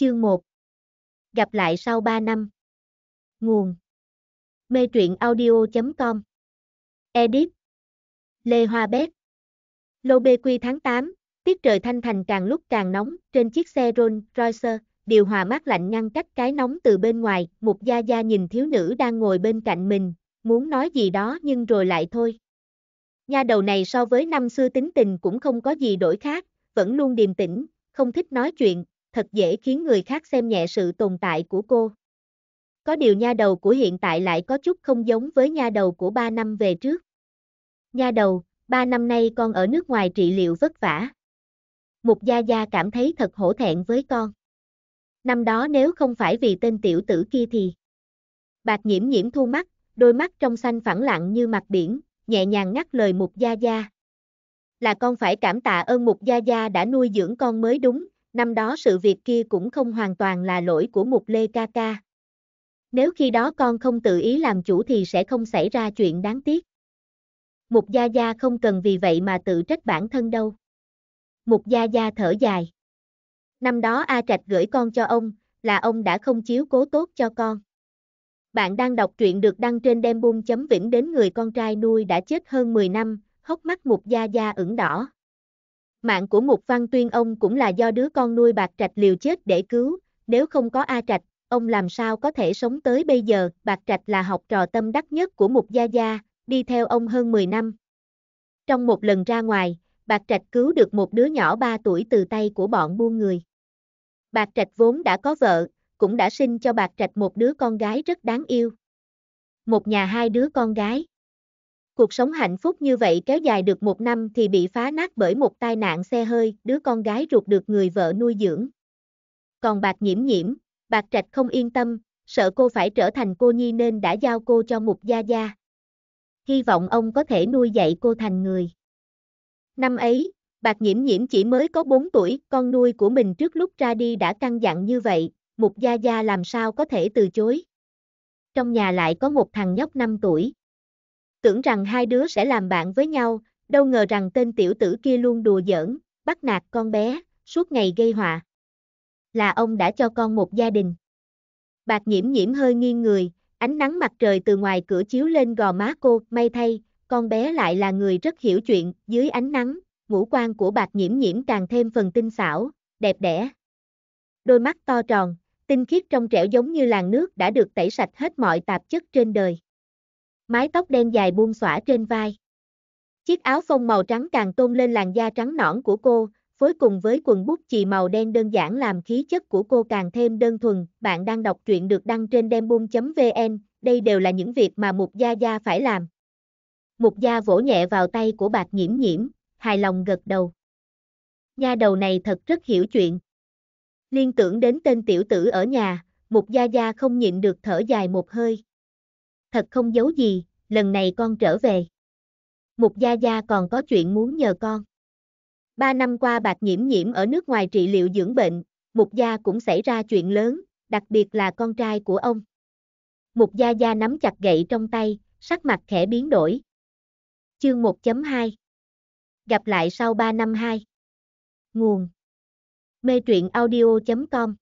Chương 1 Gặp lại sau 3 năm Nguồn Mê truyện audio.com Edit Lê Hoa Bét Lô bê quy tháng 8, tiết trời thanh thành càng lúc càng nóng, trên chiếc xe Rolls Royce, điều hòa mát lạnh ngăn cách cái nóng từ bên ngoài, một gia gia nhìn thiếu nữ đang ngồi bên cạnh mình, muốn nói gì đó nhưng rồi lại thôi. Nha đầu này so với năm xưa tính tình cũng không có gì đổi khác, vẫn luôn điềm tĩnh, không thích nói chuyện, thật dễ khiến người khác xem nhẹ sự tồn tại của cô. Có điều nha đầu của hiện tại lại có chút không giống với nha đầu của 3 năm về trước. Nha đầu, 3 năm nay con ở nước ngoài trị liệu vất vả. Mục Gia Gia cảm thấy thật hổ thẹn với con. Năm đó nếu không phải vì tên tiểu tử kia thì... Bạc nhiễm nhiễm thu mắt, đôi mắt trong xanh phẳng lặng như mặt biển, nhẹ nhàng ngắt lời Mục Gia Gia. Là con phải cảm tạ ơn Mục Gia Gia đã nuôi dưỡng con mới đúng, năm đó sự việc kia cũng không hoàn toàn là lỗi của Mục Lê ca ca. Nếu khi đó con không tự ý làm chủ thì sẽ không xảy ra chuyện đáng tiếc. Mục Gia Gia không cần vì vậy mà tự trách bản thân đâu. Mục Gia Gia thở dài. Năm đó A Trạch gửi con cho ông, là ông đã không chiếu cố tốt cho con. Bạn đang đọc truyện được đăng trên đem chấm vĩnh đến người con trai nuôi đã chết hơn 10 năm, hốc mắt Mục Gia Gia ửng đỏ. Mạng của Mục Văn Tuyên ông cũng là do đứa con nuôi Bạc Trạch liều chết để cứu, nếu không có A Trạch, ông làm sao có thể sống tới bây giờ, Bạc Trạch là học trò tâm đắc nhất của Mục Gia Gia, đi theo ông hơn 10 năm. Trong một lần ra ngoài, Bạc Trạch cứu được một đứa nhỏ 3 tuổi từ tay của bọn buôn người. Bạc Trạch vốn đã có vợ, cũng đã sinh cho Bạc Trạch một đứa con gái rất đáng yêu. Một nhà hai đứa con gái. Cuộc sống hạnh phúc như vậy kéo dài được một năm thì bị phá nát bởi một tai nạn xe hơi, đứa con gái ruột được người vợ nuôi dưỡng. Còn bạc nhiễm nhiễm, bạc trạch không yên tâm, sợ cô phải trở thành cô nhi nên đã giao cô cho mục gia gia. Hy vọng ông có thể nuôi dạy cô thành người. Năm ấy, bạc nhiễm nhiễm chỉ mới có 4 tuổi, con nuôi của mình trước lúc ra đi đã căng dặn như vậy, mục gia gia làm sao có thể từ chối. Trong nhà lại có một thằng nhóc 5 tuổi. Tưởng rằng hai đứa sẽ làm bạn với nhau, đâu ngờ rằng tên tiểu tử kia luôn đùa giỡn, bắt nạt con bé, suốt ngày gây họa. Là ông đã cho con một gia đình. Bạc nhiễm nhiễm hơi nghiêng người, ánh nắng mặt trời từ ngoài cửa chiếu lên gò má cô, may thay, con bé lại là người rất hiểu chuyện, dưới ánh nắng, ngũ quan của bạc nhiễm nhiễm càng thêm phần tinh xảo, đẹp đẽ. Đôi mắt to tròn, tinh khiết trong trẻo giống như làn nước đã được tẩy sạch hết mọi tạp chất trên đời mái tóc đen dài buông xõa trên vai. Chiếc áo phông màu trắng càng tôn lên làn da trắng nõn của cô, phối cùng với quần bút chì màu đen đơn giản làm khí chất của cô càng thêm đơn thuần. Bạn đang đọc truyện được đăng trên dembung.vn, đây đều là những việc mà Mục Gia Gia phải làm. Mục Gia vỗ nhẹ vào tay của bạc nhiễm nhiễm, hài lòng gật đầu. Nha đầu này thật rất hiểu chuyện. Liên tưởng đến tên tiểu tử ở nhà, Mục Gia Gia không nhịn được thở dài một hơi thật không giấu gì, lần này con trở về. Mục Gia Gia còn có chuyện muốn nhờ con. Ba năm qua bạc nhiễm nhiễm ở nước ngoài trị liệu dưỡng bệnh, Mục Gia cũng xảy ra chuyện lớn, đặc biệt là con trai của ông. Mục Gia Gia nắm chặt gậy trong tay, sắc mặt khẽ biến đổi. Chương 1.2 Gặp lại sau 3 năm 2 Nguồn Mê truyện audio.com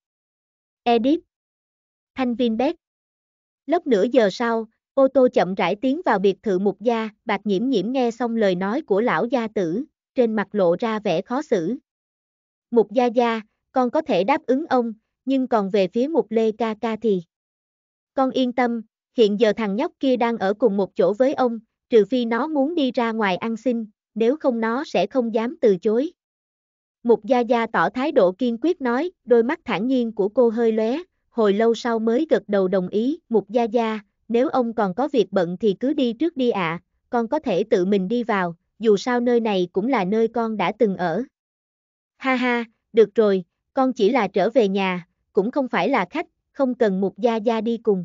Edit Thanh Vinbeck Lúc nửa giờ sau, Ô tô chậm rãi tiến vào biệt thự mục gia, bạc nhiễm nhiễm nghe xong lời nói của lão gia tử, trên mặt lộ ra vẻ khó xử. Mục gia gia, con có thể đáp ứng ông, nhưng còn về phía mục lê ca ca thì. Con yên tâm, hiện giờ thằng nhóc kia đang ở cùng một chỗ với ông, trừ phi nó muốn đi ra ngoài ăn xin, nếu không nó sẽ không dám từ chối. Mục Gia Gia tỏ thái độ kiên quyết nói, đôi mắt thản nhiên của cô hơi lóe, hồi lâu sau mới gật đầu đồng ý, Mục Gia Gia, nếu ông còn có việc bận thì cứ đi trước đi ạ, à, con có thể tự mình đi vào, dù sao nơi này cũng là nơi con đã từng ở. Ha ha, được rồi, con chỉ là trở về nhà, cũng không phải là khách, không cần một Gia Gia đi cùng.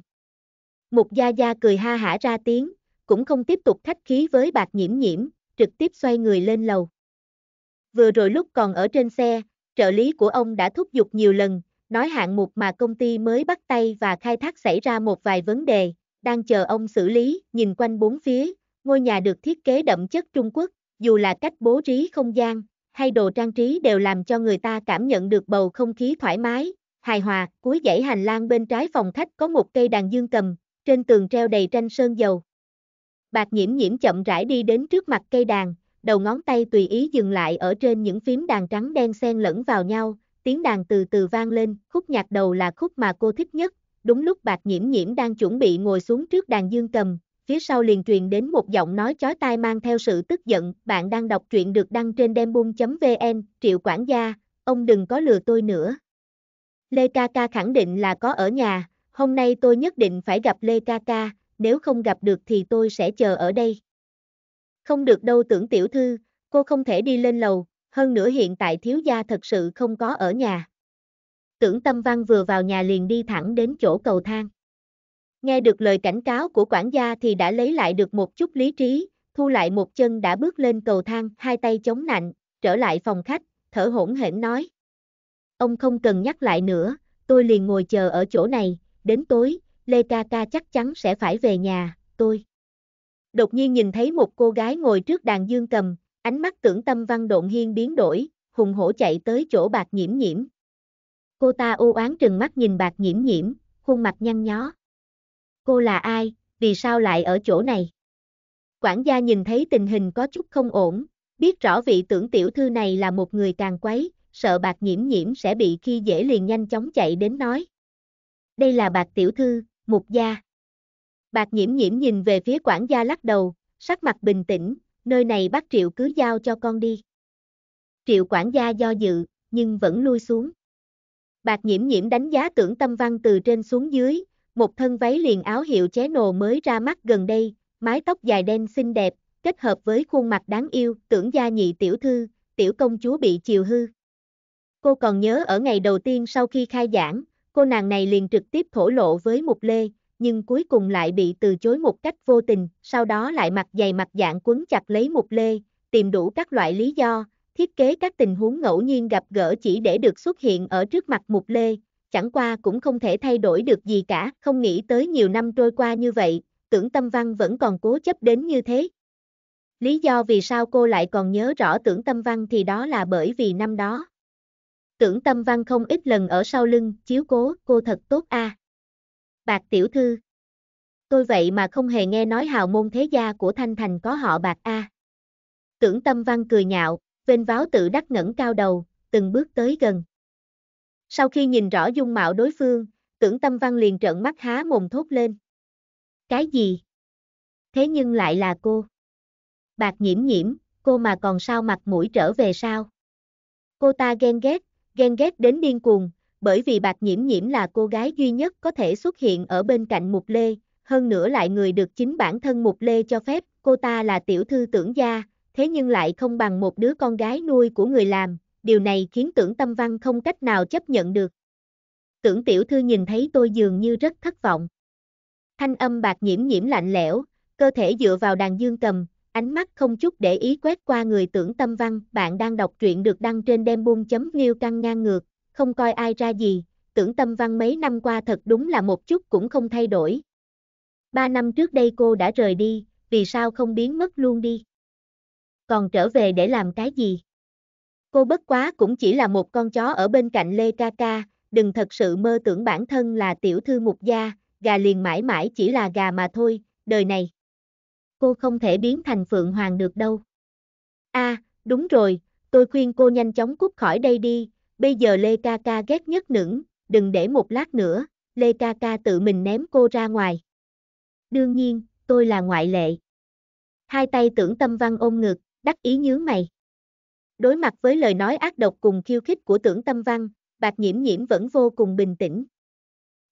Mục Gia Gia cười ha hả ra tiếng, cũng không tiếp tục khách khí với bạc nhiễm nhiễm, trực tiếp xoay người lên lầu. Vừa rồi lúc còn ở trên xe, trợ lý của ông đã thúc giục nhiều lần, nói hạng mục mà công ty mới bắt tay và khai thác xảy ra một vài vấn đề, đang chờ ông xử lý, nhìn quanh bốn phía, ngôi nhà được thiết kế đậm chất Trung Quốc, dù là cách bố trí không gian, hay đồ trang trí đều làm cho người ta cảm nhận được bầu không khí thoải mái, hài hòa, cuối dãy hành lang bên trái phòng khách có một cây đàn dương cầm, trên tường treo đầy tranh sơn dầu. Bạc nhiễm nhiễm chậm rãi đi đến trước mặt cây đàn, đầu ngón tay tùy ý dừng lại ở trên những phím đàn trắng đen xen lẫn vào nhau, tiếng đàn từ từ vang lên, khúc nhạc đầu là khúc mà cô thích nhất, đúng lúc bạc nhiễm nhiễm đang chuẩn bị ngồi xuống trước đàn dương cầm, phía sau liền truyền đến một giọng nói chói tai mang theo sự tức giận, bạn đang đọc truyện được đăng trên dembung.vn, triệu quản gia, ông đừng có lừa tôi nữa. Lê ca ca khẳng định là có ở nhà, hôm nay tôi nhất định phải gặp Lê ca ca, nếu không gặp được thì tôi sẽ chờ ở đây. Không được đâu tưởng tiểu thư, cô không thể đi lên lầu, hơn nữa hiện tại thiếu gia thật sự không có ở nhà tưởng tâm văn vừa vào nhà liền đi thẳng đến chỗ cầu thang. Nghe được lời cảnh cáo của quản gia thì đã lấy lại được một chút lý trí, thu lại một chân đã bước lên cầu thang, hai tay chống nạnh, trở lại phòng khách, thở hổn hển nói. Ông không cần nhắc lại nữa, tôi liền ngồi chờ ở chỗ này, đến tối, Lê ca ca chắc chắn sẽ phải về nhà, tôi. Đột nhiên nhìn thấy một cô gái ngồi trước đàn dương cầm, ánh mắt tưởng tâm văn độn hiên biến đổi, hùng hổ chạy tới chỗ bạc nhiễm nhiễm, Cô ta ô oán trừng mắt nhìn bạc nhiễm nhiễm, khuôn mặt nhăn nhó. Cô là ai, vì sao lại ở chỗ này? Quản gia nhìn thấy tình hình có chút không ổn, biết rõ vị tưởng tiểu thư này là một người càng quấy, sợ bạc nhiễm nhiễm sẽ bị khi dễ liền nhanh chóng chạy đến nói. Đây là bạc tiểu thư, mục gia. Bạc nhiễm nhiễm nhìn về phía quản gia lắc đầu, sắc mặt bình tĩnh, nơi này bác triệu cứ giao cho con đi. Triệu quản gia do dự, nhưng vẫn lui xuống. Bạc nhiễm nhiễm đánh giá tưởng tâm văn từ trên xuống dưới, một thân váy liền áo hiệu ché nồ mới ra mắt gần đây, mái tóc dài đen xinh đẹp, kết hợp với khuôn mặt đáng yêu, tưởng gia nhị tiểu thư, tiểu công chúa bị chiều hư. Cô còn nhớ ở ngày đầu tiên sau khi khai giảng, cô nàng này liền trực tiếp thổ lộ với Mục Lê, nhưng cuối cùng lại bị từ chối một cách vô tình, sau đó lại mặt dày mặt dạng quấn chặt lấy Mục Lê, tìm đủ các loại lý do, thiết kế các tình huống ngẫu nhiên gặp gỡ chỉ để được xuất hiện ở trước mặt Mục Lê, chẳng qua cũng không thể thay đổi được gì cả, không nghĩ tới nhiều năm trôi qua như vậy, tưởng tâm văn vẫn còn cố chấp đến như thế. Lý do vì sao cô lại còn nhớ rõ tưởng tâm văn thì đó là bởi vì năm đó. Tưởng tâm văn không ít lần ở sau lưng, chiếu cố, cô thật tốt a. À. Bạc tiểu thư. Tôi vậy mà không hề nghe nói hào môn thế gia của Thanh Thành có họ bạc a. À. Tưởng tâm văn cười nhạo, vênh váo tự đắc ngẩng cao đầu, từng bước tới gần. Sau khi nhìn rõ dung mạo đối phương, tưởng tâm văn liền trợn mắt há mồm thốt lên. Cái gì? Thế nhưng lại là cô. Bạc nhiễm nhiễm, cô mà còn sao mặt mũi trở về sao? Cô ta ghen ghét, ghen ghét đến điên cuồng, bởi vì bạc nhiễm nhiễm là cô gái duy nhất có thể xuất hiện ở bên cạnh Mục Lê, hơn nữa lại người được chính bản thân Mục Lê cho phép, cô ta là tiểu thư tưởng gia, thế nhưng lại không bằng một đứa con gái nuôi của người làm, điều này khiến tưởng tâm văn không cách nào chấp nhận được. Tưởng tiểu thư nhìn thấy tôi dường như rất thất vọng. Thanh âm bạc nhiễm nhiễm lạnh lẽo, cơ thể dựa vào đàn dương cầm, ánh mắt không chút để ý quét qua người tưởng tâm văn, bạn đang đọc truyện được đăng trên đem buông chấm nghiêu căng ngang ngược, không coi ai ra gì, tưởng tâm văn mấy năm qua thật đúng là một chút cũng không thay đổi. Ba năm trước đây cô đã rời đi, vì sao không biến mất luôn đi? còn trở về để làm cái gì? Cô bất quá cũng chỉ là một con chó ở bên cạnh Lê Ca Ca, đừng thật sự mơ tưởng bản thân là tiểu thư mục gia, gà liền mãi mãi chỉ là gà mà thôi, đời này. Cô không thể biến thành Phượng Hoàng được đâu. a à, đúng rồi, tôi khuyên cô nhanh chóng cút khỏi đây đi, bây giờ Lê Ca Ca ghét nhất nữ, đừng để một lát nữa, Lê Ca Ca tự mình ném cô ra ngoài. Đương nhiên, tôi là ngoại lệ. Hai tay tưởng tâm văn ôm ngực, đắc ý nhớ mày. Đối mặt với lời nói ác độc cùng khiêu khích của tưởng tâm văn, bạc nhiễm nhiễm vẫn vô cùng bình tĩnh.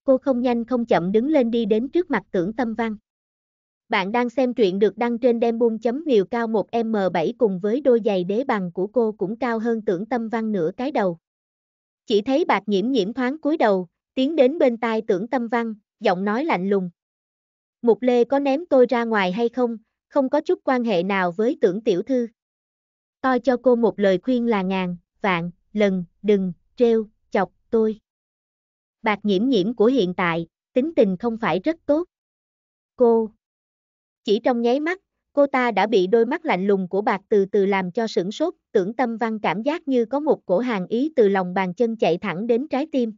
Cô không nhanh không chậm đứng lên đi đến trước mặt tưởng tâm văn. Bạn đang xem truyện được đăng trên dembung chấm cao 1m7 cùng với đôi giày đế bằng của cô cũng cao hơn tưởng tâm văn nửa cái đầu. Chỉ thấy bạc nhiễm nhiễm thoáng cúi đầu, tiến đến bên tai tưởng tâm văn, giọng nói lạnh lùng. Mục Lê có ném tôi ra ngoài hay không, không có chút quan hệ nào với tưởng tiểu thư. Tôi cho cô một lời khuyên là ngàn, vạn, lần, đừng, treo chọc, tôi. Bạc nhiễm nhiễm của hiện tại, tính tình không phải rất tốt. Cô. Chỉ trong nháy mắt, cô ta đã bị đôi mắt lạnh lùng của bạc từ từ làm cho sửng sốt, tưởng tâm văn cảm giác như có một cổ hàng ý từ lòng bàn chân chạy thẳng đến trái tim.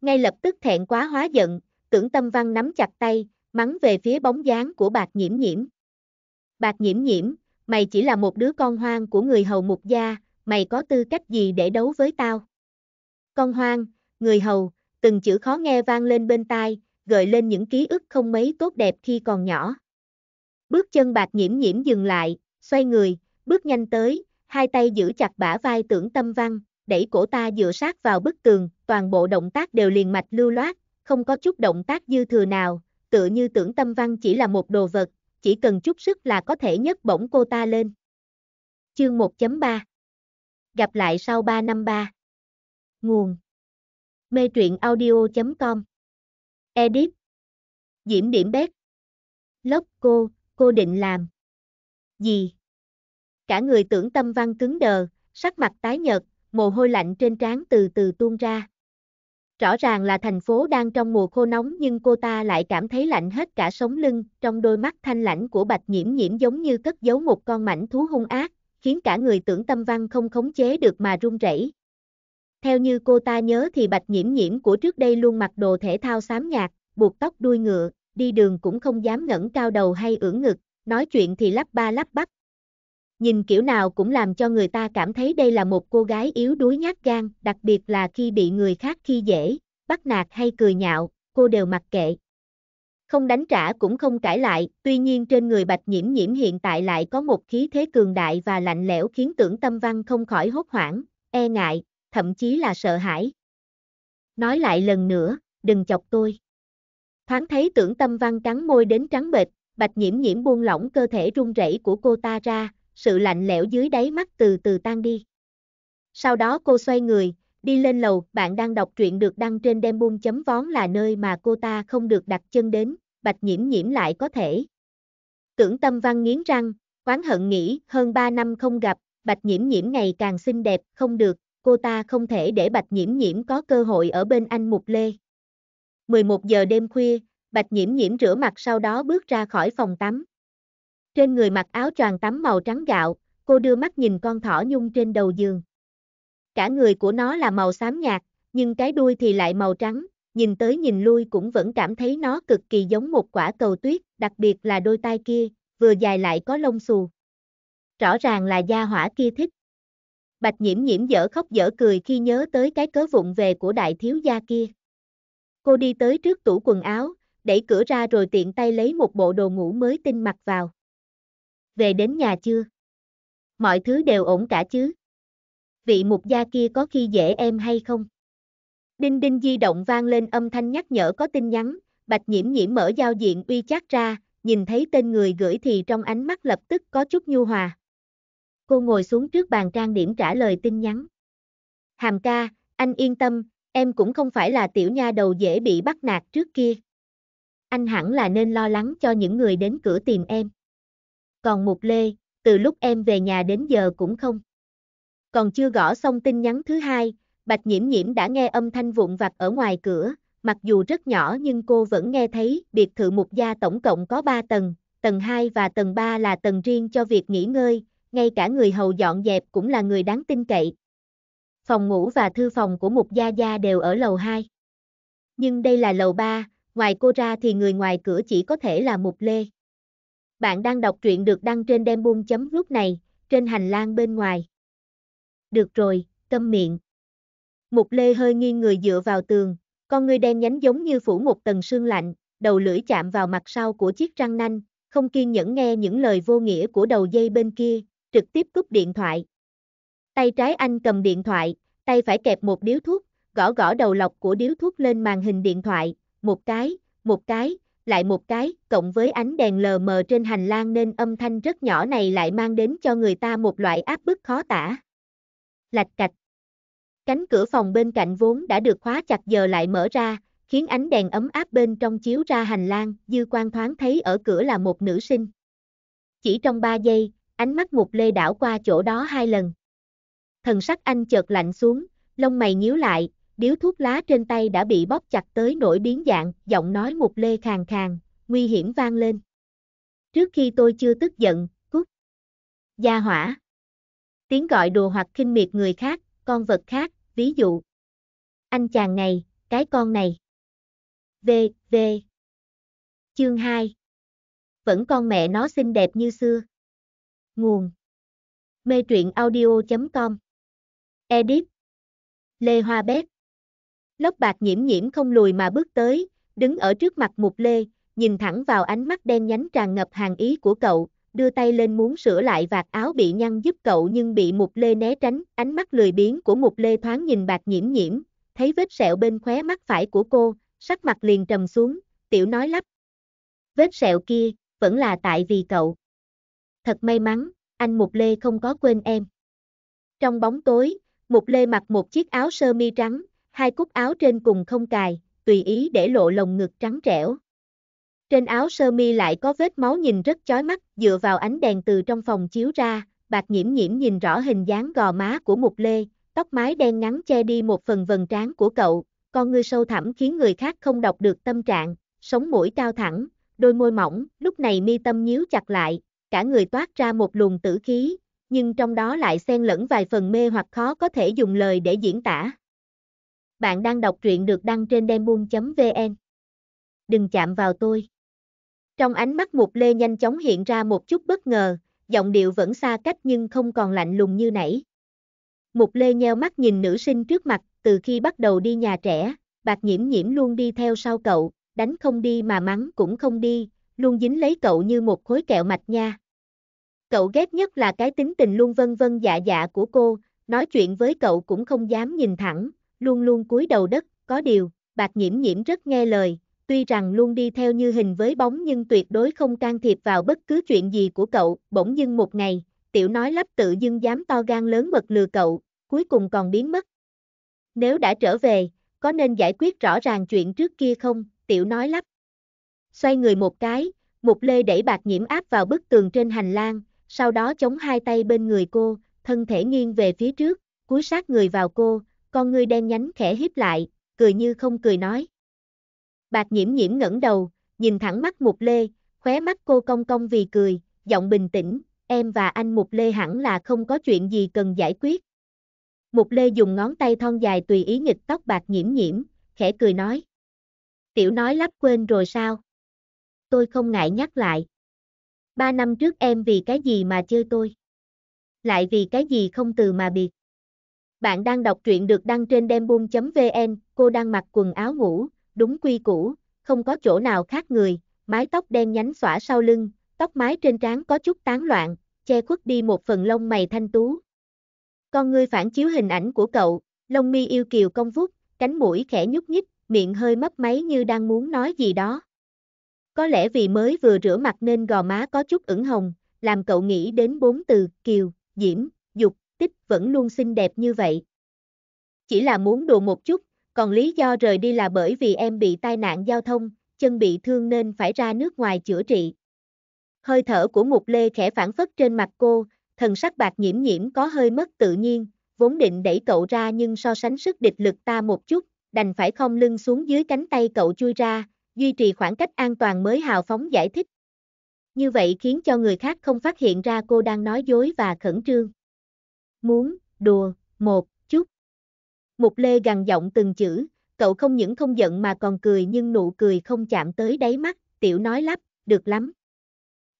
Ngay lập tức thẹn quá hóa giận, tưởng tâm văn nắm chặt tay, mắng về phía bóng dáng của bạc nhiễm nhiễm. Bạc nhiễm nhiễm, mày chỉ là một đứa con hoang của người hầu mục gia, mày có tư cách gì để đấu với tao? Con hoang, người hầu, từng chữ khó nghe vang lên bên tai, gợi lên những ký ức không mấy tốt đẹp khi còn nhỏ. Bước chân bạc nhiễm nhiễm dừng lại, xoay người, bước nhanh tới, hai tay giữ chặt bả vai tưởng tâm văn, đẩy cổ ta dựa sát vào bức tường, toàn bộ động tác đều liền mạch lưu loát, không có chút động tác dư thừa nào, tựa như tưởng tâm văn chỉ là một đồ vật, chỉ cần chút sức là có thể nhấc bổng cô ta lên. Chương 1.3 Gặp lại sau 3 năm 3 Nguồn Mê truyện audio.com Edit Diễm điểm bét Lốc cô, cô định làm Gì? Cả người tưởng tâm văn cứng đờ, sắc mặt tái nhợt, mồ hôi lạnh trên trán từ từ tuôn ra. Rõ ràng là thành phố đang trong mùa khô nóng nhưng cô ta lại cảm thấy lạnh hết cả sống lưng, trong đôi mắt thanh lãnh của bạch nhiễm nhiễm giống như cất giấu một con mảnh thú hung ác, khiến cả người tưởng tâm văn không khống chế được mà run rẩy. Theo như cô ta nhớ thì bạch nhiễm nhiễm của trước đây luôn mặc đồ thể thao xám nhạt, buộc tóc đuôi ngựa, đi đường cũng không dám ngẩng cao đầu hay ưỡn ngực, nói chuyện thì lắp ba lắp bắp, nhìn kiểu nào cũng làm cho người ta cảm thấy đây là một cô gái yếu đuối nhát gan, đặc biệt là khi bị người khác khi dễ, bắt nạt hay cười nhạo, cô đều mặc kệ. Không đánh trả cũng không cãi lại, tuy nhiên trên người Bạch Nhiễm Nhiễm hiện tại lại có một khí thế cường đại và lạnh lẽo khiến tưởng tâm văn không khỏi hốt hoảng, e ngại, thậm chí là sợ hãi. Nói lại lần nữa, đừng chọc tôi. Thoáng thấy tưởng tâm văn cắn môi đến trắng bệch, Bạch Nhiễm Nhiễm buông lỏng cơ thể run rẩy của cô ta ra, sự lạnh lẽo dưới đáy mắt từ từ tan đi. Sau đó cô xoay người, đi lên lầu, bạn đang đọc truyện được đăng trên dembung vón là nơi mà cô ta không được đặt chân đến, bạch nhiễm nhiễm lại có thể. Tưởng tâm văn nghiến răng, oán hận nghĩ, hơn 3 năm không gặp, bạch nhiễm nhiễm ngày càng xinh đẹp, không được, cô ta không thể để bạch nhiễm nhiễm có cơ hội ở bên anh Mục Lê. 11 giờ đêm khuya, bạch nhiễm nhiễm rửa mặt sau đó bước ra khỏi phòng tắm. Trên người mặc áo choàng tắm màu trắng gạo, cô đưa mắt nhìn con thỏ nhung trên đầu giường. Cả người của nó là màu xám nhạt, nhưng cái đuôi thì lại màu trắng, nhìn tới nhìn lui cũng vẫn cảm thấy nó cực kỳ giống một quả cầu tuyết, đặc biệt là đôi tai kia, vừa dài lại có lông xù. Rõ ràng là gia hỏa kia thích. Bạch nhiễm nhiễm dở khóc dở cười khi nhớ tới cái cớ vụng về của đại thiếu gia kia. Cô đi tới trước tủ quần áo, đẩy cửa ra rồi tiện tay lấy một bộ đồ ngủ mới tinh mặc vào về đến nhà chưa? Mọi thứ đều ổn cả chứ? Vị mục gia kia có khi dễ em hay không? Đinh đinh di động vang lên âm thanh nhắc nhở có tin nhắn, bạch nhiễm nhiễm mở giao diện uy chat ra, nhìn thấy tên người gửi thì trong ánh mắt lập tức có chút nhu hòa. Cô ngồi xuống trước bàn trang điểm trả lời tin nhắn. Hàm ca, anh yên tâm, em cũng không phải là tiểu nha đầu dễ bị bắt nạt trước kia. Anh hẳn là nên lo lắng cho những người đến cửa tìm em. Còn Mục Lê, từ lúc em về nhà đến giờ cũng không. Còn chưa gõ xong tin nhắn thứ hai, Bạch Nhiễm Nhiễm đã nghe âm thanh vụn vặt ở ngoài cửa, mặc dù rất nhỏ nhưng cô vẫn nghe thấy biệt thự Mục Gia tổng cộng có 3 tầng, tầng 2 và tầng 3 là tầng riêng cho việc nghỉ ngơi, ngay cả người hầu dọn dẹp cũng là người đáng tin cậy. Phòng ngủ và thư phòng của Mục Gia Gia đều ở lầu 2. Nhưng đây là lầu 3, ngoài cô ra thì người ngoài cửa chỉ có thể là Mục Lê. Bạn đang đọc truyện được đăng trên đembung chấm lúc này, trên hành lang bên ngoài. Được rồi, câm miệng. Mục Lê hơi nghiêng người dựa vào tường, con ngươi đen nhánh giống như phủ một tầng sương lạnh, đầu lưỡi chạm vào mặt sau của chiếc răng nanh, không kiên nhẫn nghe những lời vô nghĩa của đầu dây bên kia, trực tiếp cúp điện thoại. Tay trái anh cầm điện thoại, tay phải kẹp một điếu thuốc, gõ gõ đầu lọc của điếu thuốc lên màn hình điện thoại, một cái, một cái, lại một cái, cộng với ánh đèn lờ mờ trên hành lang nên âm thanh rất nhỏ này lại mang đến cho người ta một loại áp bức khó tả. Lạch cạch. Cánh cửa phòng bên cạnh vốn đã được khóa chặt giờ lại mở ra, khiến ánh đèn ấm áp bên trong chiếu ra hành lang, dư quan thoáng thấy ở cửa là một nữ sinh. Chỉ trong 3 giây, ánh mắt Mục Lê đảo qua chỗ đó hai lần. Thần sắc anh chợt lạnh xuống, lông mày nhíu lại, điếu thuốc lá trên tay đã bị bóp chặt tới nổi biến dạng, giọng nói mục lê khàn khàn, nguy hiểm vang lên. Trước khi tôi chưa tức giận, cút. Gia hỏa. Tiếng gọi đùa hoặc khinh miệt người khác, con vật khác, ví dụ. Anh chàng này, cái con này. V, V. Chương 2. Vẫn con mẹ nó xinh đẹp như xưa. Nguồn. Mê truyện audio.com. Edit. Lê Hoa Bét Lóc bạc nhiễm nhiễm không lùi mà bước tới, đứng ở trước mặt Mục Lê, nhìn thẳng vào ánh mắt đen nhánh tràn ngập hàng ý của cậu, đưa tay lên muốn sửa lại vạt áo bị nhăn giúp cậu nhưng bị Mục Lê né tránh, ánh mắt lười biếng của Mục Lê thoáng nhìn bạc nhiễm nhiễm, thấy vết sẹo bên khóe mắt phải của cô, sắc mặt liền trầm xuống, tiểu nói lắp. Vết sẹo kia, vẫn là tại vì cậu. Thật may mắn, anh Mục Lê không có quên em. Trong bóng tối, Mục Lê mặc một chiếc áo sơ mi trắng, hai cúc áo trên cùng không cài, tùy ý để lộ lồng ngực trắng trẻo. Trên áo sơ mi lại có vết máu nhìn rất chói mắt, dựa vào ánh đèn từ trong phòng chiếu ra, bạc nhiễm nhiễm nhìn rõ hình dáng gò má của Mục Lê, tóc mái đen ngắn che đi một phần vần trán của cậu, con ngươi sâu thẳm khiến người khác không đọc được tâm trạng, sống mũi cao thẳng, đôi môi mỏng, lúc này mi tâm nhíu chặt lại, cả người toát ra một luồng tử khí, nhưng trong đó lại xen lẫn vài phần mê hoặc khó có thể dùng lời để diễn tả. Bạn đang đọc truyện được đăng trên đembuôn.vn. Đừng chạm vào tôi. Trong ánh mắt Mục Lê nhanh chóng hiện ra một chút bất ngờ, giọng điệu vẫn xa cách nhưng không còn lạnh lùng như nãy. Mục Lê nheo mắt nhìn nữ sinh trước mặt, từ khi bắt đầu đi nhà trẻ, Bạc Nhiễm Nhiễm luôn đi theo sau cậu, đánh không đi mà mắng cũng không đi, luôn dính lấy cậu như một khối kẹo mạch nha. Cậu ghét nhất là cái tính tình luôn vân vân dạ dạ của cô, nói chuyện với cậu cũng không dám nhìn thẳng, luôn luôn cúi đầu đất, có điều, bạc nhiễm nhiễm rất nghe lời, tuy rằng luôn đi theo như hình với bóng nhưng tuyệt đối không can thiệp vào bất cứ chuyện gì của cậu, bỗng dưng một ngày, tiểu nói lắp tự dưng dám to gan lớn mật lừa cậu, cuối cùng còn biến mất. Nếu đã trở về, có nên giải quyết rõ ràng chuyện trước kia không, tiểu nói lắp. Xoay người một cái, một lê đẩy bạc nhiễm áp vào bức tường trên hành lang, sau đó chống hai tay bên người cô, thân thể nghiêng về phía trước, cúi sát người vào cô, con ngươi đen nhánh khẽ hiếp lại, cười như không cười nói. Bạc nhiễm nhiễm ngẩng đầu, nhìn thẳng mắt Mục Lê, khóe mắt cô cong cong vì cười, giọng bình tĩnh, em và anh Mục Lê hẳn là không có chuyện gì cần giải quyết. Mục Lê dùng ngón tay thon dài tùy ý nghịch tóc bạc nhiễm nhiễm, khẽ cười nói. Tiểu nói lắp quên rồi sao? Tôi không ngại nhắc lại. Ba năm trước em vì cái gì mà chơi tôi? Lại vì cái gì không từ mà biệt? Bạn đang đọc truyện được đăng trên dembung.vn, cô đang mặc quần áo ngủ, đúng quy củ, không có chỗ nào khác người, mái tóc đen nhánh xõa sau lưng, tóc mái trên trán có chút tán loạn, che khuất đi một phần lông mày thanh tú. Con ngươi phản chiếu hình ảnh của cậu, lông mi yêu kiều cong vút, cánh mũi khẽ nhúc nhích, miệng hơi mấp máy như đang muốn nói gì đó. Có lẽ vì mới vừa rửa mặt nên gò má có chút ửng hồng, làm cậu nghĩ đến bốn từ, kiều, diễm, dục, tích vẫn luôn xinh đẹp như vậy. Chỉ là muốn đùa một chút, còn lý do rời đi là bởi vì em bị tai nạn giao thông, chân bị thương nên phải ra nước ngoài chữa trị. Hơi thở của Mục Lê khẽ phản phất trên mặt cô, thần sắc bạc nhiễm nhiễm có hơi mất tự nhiên, vốn định đẩy cậu ra nhưng so sánh sức địch lực ta một chút, đành phải không lưng xuống dưới cánh tay cậu chui ra, duy trì khoảng cách an toàn mới hào phóng giải thích. Như vậy khiến cho người khác không phát hiện ra cô đang nói dối và khẩn trương muốn, đùa, một, chút. Mục Lê gằn giọng từng chữ, cậu không những không giận mà còn cười nhưng nụ cười không chạm tới đáy mắt, tiểu nói lắp, được lắm.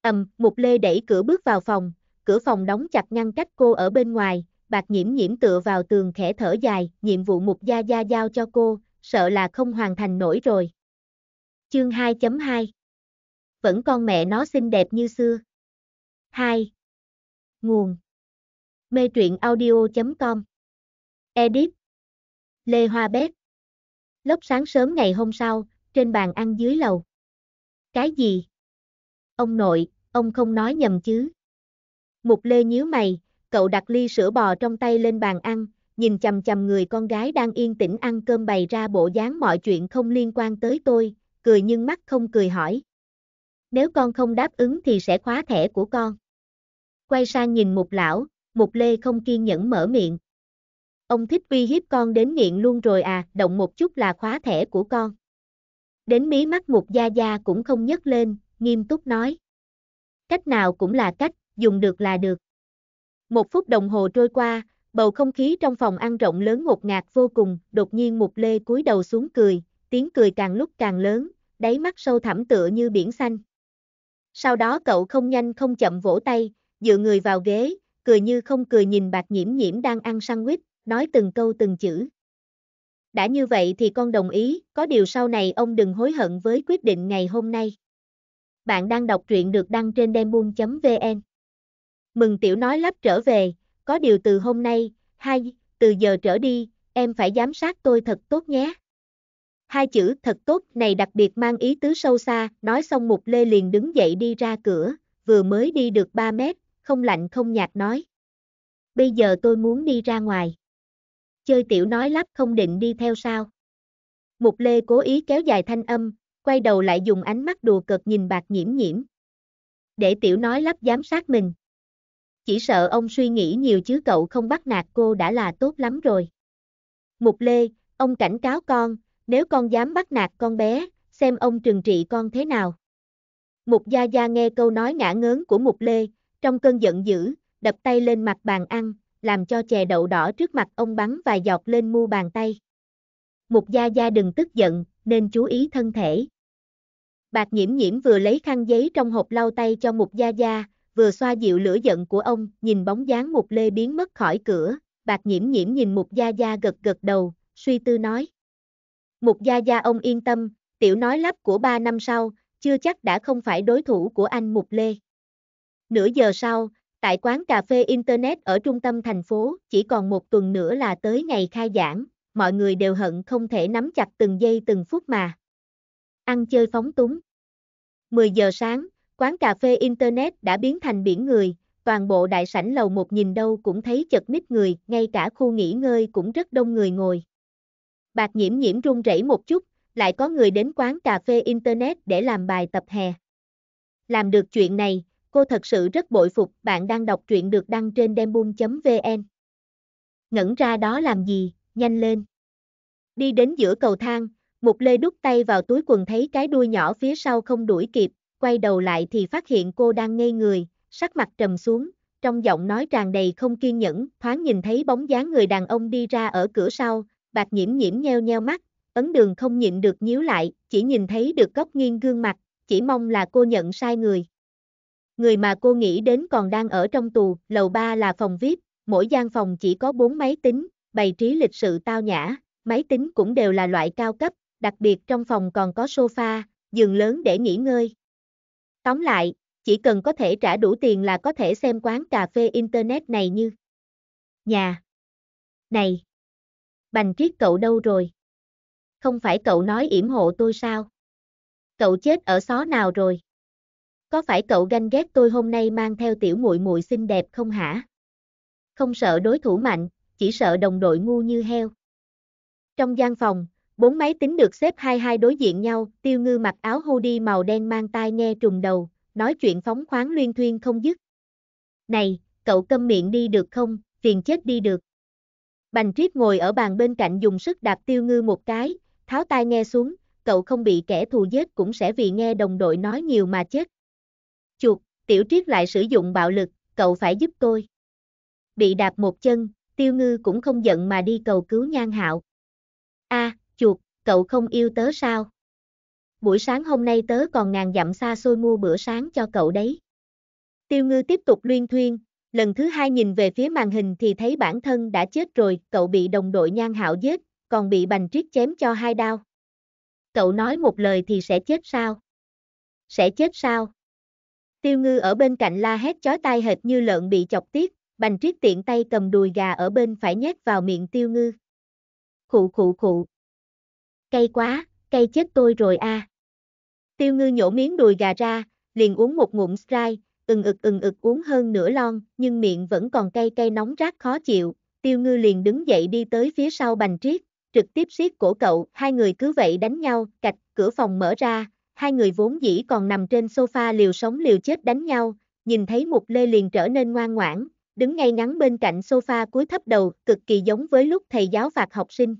ầm, Mục Lê đẩy cửa bước vào phòng, cửa phòng đóng chặt ngăn cách cô ở bên ngoài, bạc nhiễm nhiễm tựa vào tường khẽ thở dài, nhiệm vụ Mục Gia Gia giao cho cô, sợ là không hoàn thành nổi rồi. Chương 2.2 Vẫn con mẹ nó xinh đẹp như xưa. 2. Nguồn Mê truyện audio.com Edit Lê Hoa Bét Lốc sáng sớm ngày hôm sau, trên bàn ăn dưới lầu. Cái gì? Ông nội, ông không nói nhầm chứ. Mục Lê nhíu mày, cậu đặt ly sữa bò trong tay lên bàn ăn, nhìn chầm chầm người con gái đang yên tĩnh ăn cơm bày ra bộ dáng mọi chuyện không liên quan tới tôi, cười nhưng mắt không cười hỏi. Nếu con không đáp ứng thì sẽ khóa thẻ của con. Quay sang nhìn mục lão, Mục Lê không kiên nhẫn mở miệng. Ông thích uy hiếp con đến nghiện luôn rồi à, động một chút là khóa thẻ của con. Đến mí mắt Mục Gia Gia cũng không nhấc lên, nghiêm túc nói. Cách nào cũng là cách, dùng được là được. Một phút đồng hồ trôi qua, bầu không khí trong phòng ăn rộng lớn ngột ngạt vô cùng, đột nhiên Mục Lê cúi đầu xuống cười, tiếng cười càng lúc càng lớn, đáy mắt sâu thẳm tựa như biển xanh. Sau đó cậu không nhanh không chậm vỗ tay, dựa người vào ghế, cười như không cười nhìn bạc nhiễm nhiễm đang ăn sandwich, nói từng câu từng chữ. Đã như vậy thì con đồng ý, có điều sau này ông đừng hối hận với quyết định ngày hôm nay. Bạn đang đọc truyện được đăng trên đembung.vn Mừng tiểu nói lắp trở về, có điều từ hôm nay, hai, từ giờ trở đi, em phải giám sát tôi thật tốt nhé. Hai chữ thật tốt này đặc biệt mang ý tứ sâu xa, nói xong Mục Lê liền đứng dậy đi ra cửa, vừa mới đi được 3 mét, không lạnh không nhạt nói. Bây giờ tôi muốn đi ra ngoài. Chơi tiểu nói lắp không định đi theo sao. Mục Lê cố ý kéo dài thanh âm, quay đầu lại dùng ánh mắt đùa cợt nhìn bạc nhiễm nhiễm. Để tiểu nói lắp giám sát mình. Chỉ sợ ông suy nghĩ nhiều chứ cậu không bắt nạt cô đã là tốt lắm rồi. Mục Lê, ông cảnh cáo con, nếu con dám bắt nạt con bé, xem ông trừng trị con thế nào. Mục Gia Gia nghe câu nói ngã ngớn của Mục Lê, trong cơn giận dữ, đập tay lên mặt bàn ăn, làm cho chè đậu đỏ trước mặt ông bắn vài giọt lên mu bàn tay. Mục Gia Gia đừng tức giận, nên chú ý thân thể. Bạc nhiễm nhiễm vừa lấy khăn giấy trong hộp lau tay cho Mục Gia Gia, vừa xoa dịu lửa giận của ông, nhìn bóng dáng Mục Lê biến mất khỏi cửa, bạc nhiễm nhiễm nhìn Mục Gia Gia gật gật đầu, suy tư nói. Mục Gia Gia ông yên tâm, tiểu nói lắp của ba năm sau, chưa chắc đã không phải đối thủ của anh Mục Lê. Nửa giờ sau, tại quán cà phê Internet ở trung tâm thành phố, chỉ còn một tuần nữa là tới ngày khai giảng, mọi người đều hận không thể nắm chặt từng giây từng phút mà. Ăn chơi phóng túng. 10 giờ sáng, quán cà phê Internet đã biến thành biển người, toàn bộ đại sảnh lầu một nhìn đâu cũng thấy chật ních người, ngay cả khu nghỉ ngơi cũng rất đông người ngồi. Bạc nhiễm nhiễm run rẩy một chút, lại có người đến quán cà phê Internet để làm bài tập hè. Làm được chuyện này, cô thật sự rất bội phục, bạn đang đọc truyện được đăng trên dembung.vn. Ngẩn ra đó làm gì, nhanh lên. Đi đến giữa cầu thang, một Lê đút tay vào túi quần thấy cái đuôi nhỏ phía sau không đuổi kịp, quay đầu lại thì phát hiện cô đang ngây người, sắc mặt trầm xuống, trong giọng nói tràn đầy không kiên nhẫn, thoáng nhìn thấy bóng dáng người đàn ông đi ra ở cửa sau, bạc nhiễm nhiễm nheo nheo mắt, ấn đường không nhịn được nhíu lại, chỉ nhìn thấy được góc nghiêng gương mặt, chỉ mong là cô nhận sai người. Người mà cô nghĩ đến còn đang ở trong tù, lầu 3 là phòng VIP, mỗi gian phòng chỉ có 4 máy tính, bày trí lịch sự tao nhã, máy tính cũng đều là loại cao cấp, đặc biệt trong phòng còn có sofa, giường lớn để nghỉ ngơi. Tóm lại, chỉ cần có thể trả đủ tiền là có thể xem quán cà phê internet này như nhà. Này, Bành Triết cậu đâu rồi? Không phải cậu nói yểm hộ tôi sao? Cậu chết ở xó nào rồi? Có phải cậu ganh ghét tôi hôm nay mang theo tiểu muội muội xinh đẹp không hả? Không sợ đối thủ mạnh, chỉ sợ đồng đội ngu như heo. Trong gian phòng, bốn máy tính được xếp hai hai đối diện nhau, tiêu ngư mặc áo hoodie màu đen mang tai nghe trùng đầu, nói chuyện phóng khoáng luyên thuyên không dứt. Này, cậu câm miệng đi được không, phiền chết đi được. Bành triết ngồi ở bàn bên cạnh dùng sức đạp tiêu ngư một cái, tháo tai nghe xuống, cậu không bị kẻ thù giết cũng sẽ vì nghe đồng đội nói nhiều mà chết chuột, tiểu triết lại sử dụng bạo lực, cậu phải giúp tôi. Bị đạp một chân, tiêu ngư cũng không giận mà đi cầu cứu nhan hạo. a chuột, cậu không yêu tớ sao? Buổi sáng hôm nay tớ còn ngàn dặm xa xôi mua bữa sáng cho cậu đấy. Tiêu ngư tiếp tục luyên thuyên, lần thứ hai nhìn về phía màn hình thì thấy bản thân đã chết rồi, cậu bị đồng đội nhan hạo giết, còn bị bành triết chém cho hai đao. Cậu nói một lời thì sẽ chết sao? Sẽ chết sao? Tiêu ngư ở bên cạnh la hét chói tai hệt như lợn bị chọc tiết, bành triết tiện tay cầm đùi gà ở bên phải nhét vào miệng tiêu ngư. Khụ khụ khụ. Cay quá, cay chết tôi rồi a. À. Tiêu ngư nhổ miếng đùi gà ra, liền uống một ngụm Sprite, ừng ực ừng ực uống hơn nửa lon, nhưng miệng vẫn còn cay cay nóng rát khó chịu, tiêu ngư liền đứng dậy đi tới phía sau bành triết, trực tiếp siết cổ cậu, hai người cứ vậy đánh nhau, cạch, cửa phòng mở ra, hai người vốn dĩ còn nằm trên sofa liều sống liều chết đánh nhau, nhìn thấy Mục Lê liền trở nên ngoan ngoãn, đứng ngay ngắn bên cạnh sofa cúi thấp đầu, cực kỳ giống với lúc thầy giáo phạt học sinh.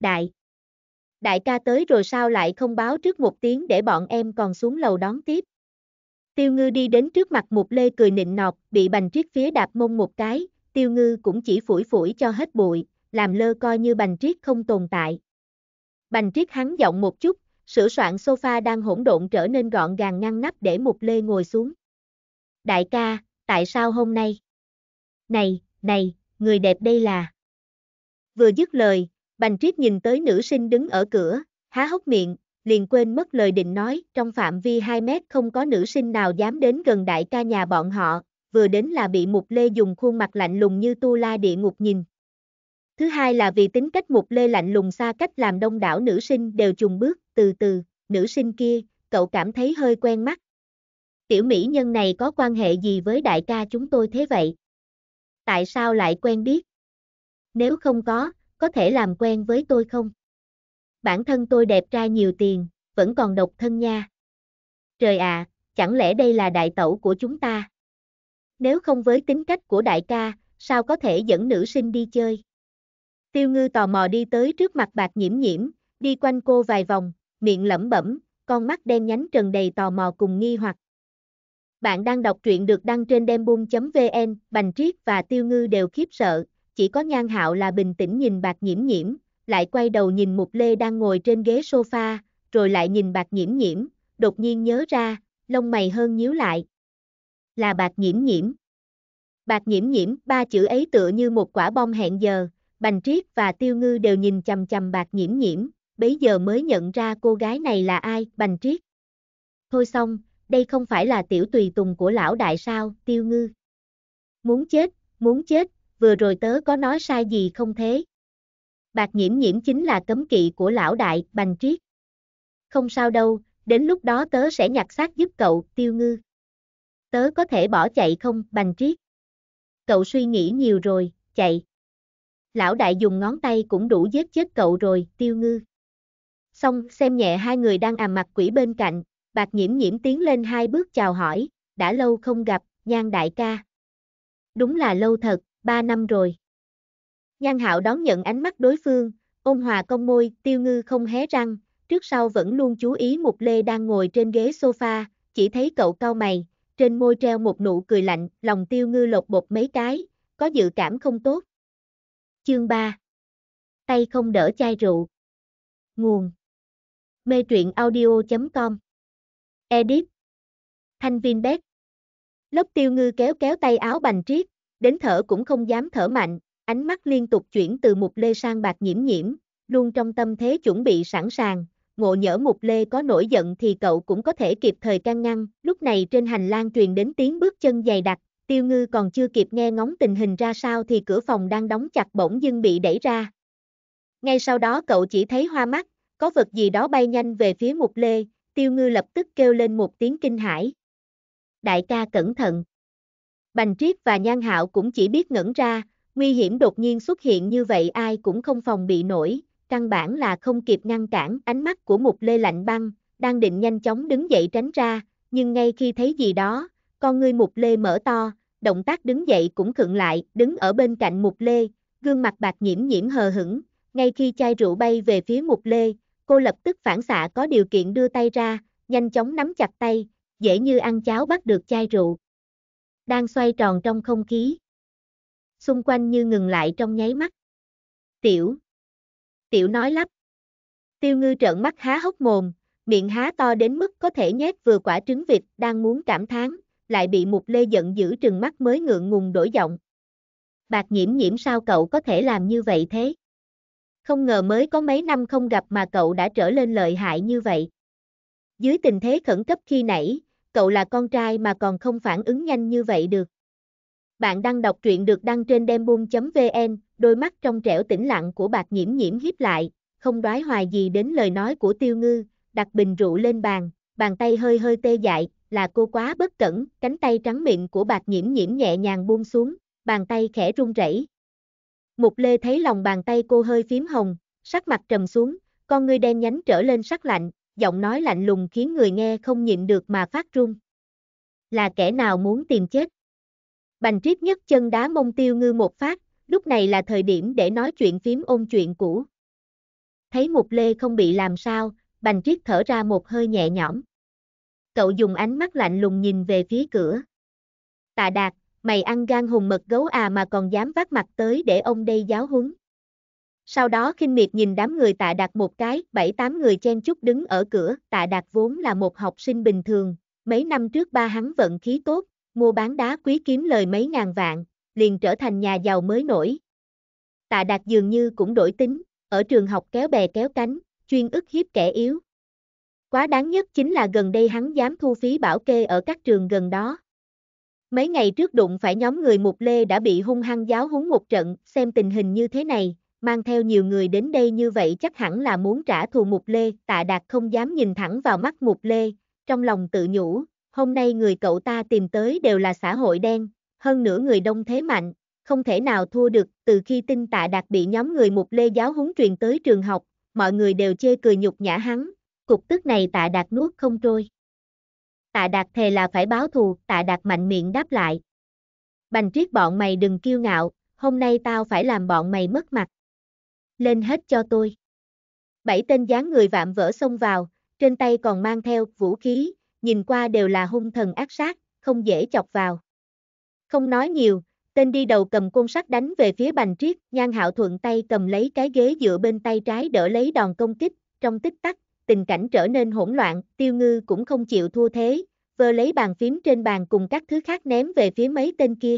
Đại Đại ca tới rồi sao lại không báo trước một tiếng để bọn em còn xuống lầu đón tiếp. Tiêu ngư đi đến trước mặt Mục Lê cười nịnh nọt, bị bành triết phía đạp mông một cái, tiêu ngư cũng chỉ phủi phủi cho hết bụi, làm lơ coi như bành triết không tồn tại. Bành triết hắn giọng một chút, sửa soạn sofa đang hỗn độn trở nên gọn gàng ngăn nắp để Mục Lê ngồi xuống. Đại ca, tại sao hôm nay? Này, này, người đẹp đây là... Vừa dứt lời, Bành Triết nhìn tới nữ sinh đứng ở cửa, há hốc miệng, liền quên mất lời định nói, trong phạm vi 2 mét không có nữ sinh nào dám đến gần đại ca nhà bọn họ, vừa đến là bị Mục Lê dùng khuôn mặt lạnh lùng như tu la địa ngục nhìn. Thứ hai là vì tính cách mục lê lạnh lùng xa cách làm đông đảo nữ sinh đều chùng bước, từ từ, nữ sinh kia, cậu cảm thấy hơi quen mắt. Tiểu mỹ nhân này có quan hệ gì với đại ca chúng tôi thế vậy? Tại sao lại quen biết? Nếu không có, có thể làm quen với tôi không? Bản thân tôi đẹp trai nhiều tiền, vẫn còn độc thân nha. Trời ạ, à, chẳng lẽ đây là đại tẩu của chúng ta? Nếu không với tính cách của đại ca, sao có thể dẫn nữ sinh đi chơi? Tiêu ngư tò mò đi tới trước mặt bạc nhiễm nhiễm, đi quanh cô vài vòng, miệng lẩm bẩm, con mắt đen nhánh trần đầy tò mò cùng nghi hoặc. Bạn đang đọc truyện được đăng trên dembung.vn, Bành Triết và Tiêu Ngư đều khiếp sợ, chỉ có Nhan Hạo là bình tĩnh nhìn Bạc Nhiễm Nhiễm, lại quay đầu nhìn Mục Lê đang ngồi trên ghế sofa, rồi lại nhìn Bạc Nhiễm Nhiễm, đột nhiên nhớ ra, lông mày hơn nhíu lại. Là Bạc Nhiễm Nhiễm. Bạc Nhiễm Nhiễm, ba chữ ấy tựa như một quả bom hẹn giờ, Bành Triết và Tiêu Ngư đều nhìn chằm chằm bạc nhiễm nhiễm, bấy giờ mới nhận ra cô gái này là ai, Bành Triết. Thôi xong, đây không phải là tiểu tùy tùng của lão đại sao, Tiêu Ngư. Muốn chết, muốn chết, vừa rồi tớ có nói sai gì không thế? Bạc nhiễm nhiễm chính là cấm kỵ của lão đại, Bành Triết. Không sao đâu, đến lúc đó tớ sẽ nhặt xác giúp cậu, Tiêu Ngư. Tớ có thể bỏ chạy không, Bành Triết? Cậu suy nghĩ nhiều rồi, chạy lão đại dùng ngón tay cũng đủ giết chết cậu rồi, tiêu ngư. Xong, xem nhẹ hai người đang àm mặt quỷ bên cạnh, bạc nhiễm nhiễm tiến lên hai bước chào hỏi, đã lâu không gặp, nhan đại ca. Đúng là lâu thật, ba năm rồi. Nhan hạo đón nhận ánh mắt đối phương, ôn hòa cong môi, tiêu ngư không hé răng, trước sau vẫn luôn chú ý mục lê đang ngồi trên ghế sofa, chỉ thấy cậu cau mày, trên môi treo một nụ cười lạnh, lòng tiêu ngư lột bột mấy cái, có dự cảm không tốt. Chương 3 Tay không đỡ chai rượu Nguồn Mê truyện audio.com Edit Thanh Viên Bét Lốc tiêu ngư kéo kéo tay áo bành triết, đến thở cũng không dám thở mạnh, ánh mắt liên tục chuyển từ mục lê sang bạc nhiễm nhiễm, luôn trong tâm thế chuẩn bị sẵn sàng, ngộ nhỡ mục lê có nổi giận thì cậu cũng có thể kịp thời can ngăn, lúc này trên hành lang truyền đến tiếng bước chân dày đặc, tiêu ngư còn chưa kịp nghe ngóng tình hình ra sao thì cửa phòng đang đóng chặt bỗng dưng bị đẩy ra. Ngay sau đó cậu chỉ thấy hoa mắt, có vật gì đó bay nhanh về phía mục lê, tiêu ngư lập tức kêu lên một tiếng kinh hãi. Đại ca cẩn thận. Bành triết và nhan hạo cũng chỉ biết ngẩn ra, nguy hiểm đột nhiên xuất hiện như vậy ai cũng không phòng bị nổi, căn bản là không kịp ngăn cản ánh mắt của mục lê lạnh băng, đang định nhanh chóng đứng dậy tránh ra, nhưng ngay khi thấy gì đó, con ngươi mục lê mở to, động tác đứng dậy cũng khựng lại, đứng ở bên cạnh mục lê, gương mặt bạc nhiễm nhiễm hờ hững, ngay khi chai rượu bay về phía mục lê, cô lập tức phản xạ có điều kiện đưa tay ra, nhanh chóng nắm chặt tay, dễ như ăn cháo bắt được chai rượu. Đang xoay tròn trong không khí. Xung quanh như ngừng lại trong nháy mắt. Tiểu. Tiểu nói lắp. Tiêu ngư trợn mắt há hốc mồm, miệng há to đến mức có thể nhét vừa quả trứng vịt đang muốn cảm thán lại bị một lê giận dữ trừng mắt mới ngượng ngùng đổi giọng. Bạc nhiễm nhiễm sao cậu có thể làm như vậy thế? Không ngờ mới có mấy năm không gặp mà cậu đã trở lên lợi hại như vậy. Dưới tình thế khẩn cấp khi nãy, cậu là con trai mà còn không phản ứng nhanh như vậy được. Bạn đang đọc truyện được đăng trên dembung.vn, đôi mắt trong trẻo tĩnh lặng của bạc nhiễm nhiễm hiếp lại, không đoái hoài gì đến lời nói của tiêu ngư, đặt bình rượu lên bàn, bàn tay hơi hơi tê dại, là cô quá bất cẩn, cánh tay trắng miệng của bạc nhiễm nhiễm nhẹ nhàng buông xuống, bàn tay khẽ run rẩy. Mục lê thấy lòng bàn tay cô hơi phím hồng, sắc mặt trầm xuống, con ngươi đen nhánh trở lên sắc lạnh, giọng nói lạnh lùng khiến người nghe không nhịn được mà phát run. Là kẻ nào muốn tìm chết? Bành triết nhất chân đá mông tiêu ngư một phát, lúc này là thời điểm để nói chuyện phím ôn chuyện cũ. Thấy mục lê không bị làm sao, bành triết thở ra một hơi nhẹ nhõm. Cậu dùng ánh mắt lạnh lùng nhìn về phía cửa. Tạ đạt, mày ăn gan hùng mật gấu à mà còn dám vác mặt tới để ông đây giáo huấn. Sau đó khinh miệt nhìn đám người tạ đạt một cái, bảy tám người chen chúc đứng ở cửa, tạ đạt vốn là một học sinh bình thường, mấy năm trước ba hắn vận khí tốt, mua bán đá quý kiếm lời mấy ngàn vạn, liền trở thành nhà giàu mới nổi. Tạ đạt dường như cũng đổi tính, ở trường học kéo bè kéo cánh, chuyên ức hiếp kẻ yếu. Quá đáng nhất chính là gần đây hắn dám thu phí bảo kê ở các trường gần đó. Mấy ngày trước đụng phải nhóm người Mục Lê đã bị hung hăng giáo húng một trận, xem tình hình như thế này, mang theo nhiều người đến đây như vậy chắc hẳn là muốn trả thù Mục Lê, tạ đạt không dám nhìn thẳng vào mắt Mục Lê, trong lòng tự nhủ, hôm nay người cậu ta tìm tới đều là xã hội đen, hơn nữa người đông thế mạnh, không thể nào thua được, từ khi tin tạ đạt bị nhóm người Mục Lê giáo húng truyền tới trường học, mọi người đều chê cười nhục nhã hắn, cục tức này tạ đạt nuốt không trôi. Tạ đạt thề là phải báo thù, tạ đạt mạnh miệng đáp lại. Bành triết bọn mày đừng kiêu ngạo, hôm nay tao phải làm bọn mày mất mặt. Lên hết cho tôi. Bảy tên dáng người vạm vỡ xông vào, trên tay còn mang theo vũ khí, nhìn qua đều là hung thần ác sát, không dễ chọc vào. Không nói nhiều, tên đi đầu cầm côn sắt đánh về phía bành triết, nhan hạo thuận tay cầm lấy cái ghế dựa bên tay trái đỡ lấy đòn công kích, trong tích tắc, tình cảnh trở nên hỗn loạn, tiêu ngư cũng không chịu thua thế, vơ lấy bàn phím trên bàn cùng các thứ khác ném về phía mấy tên kia.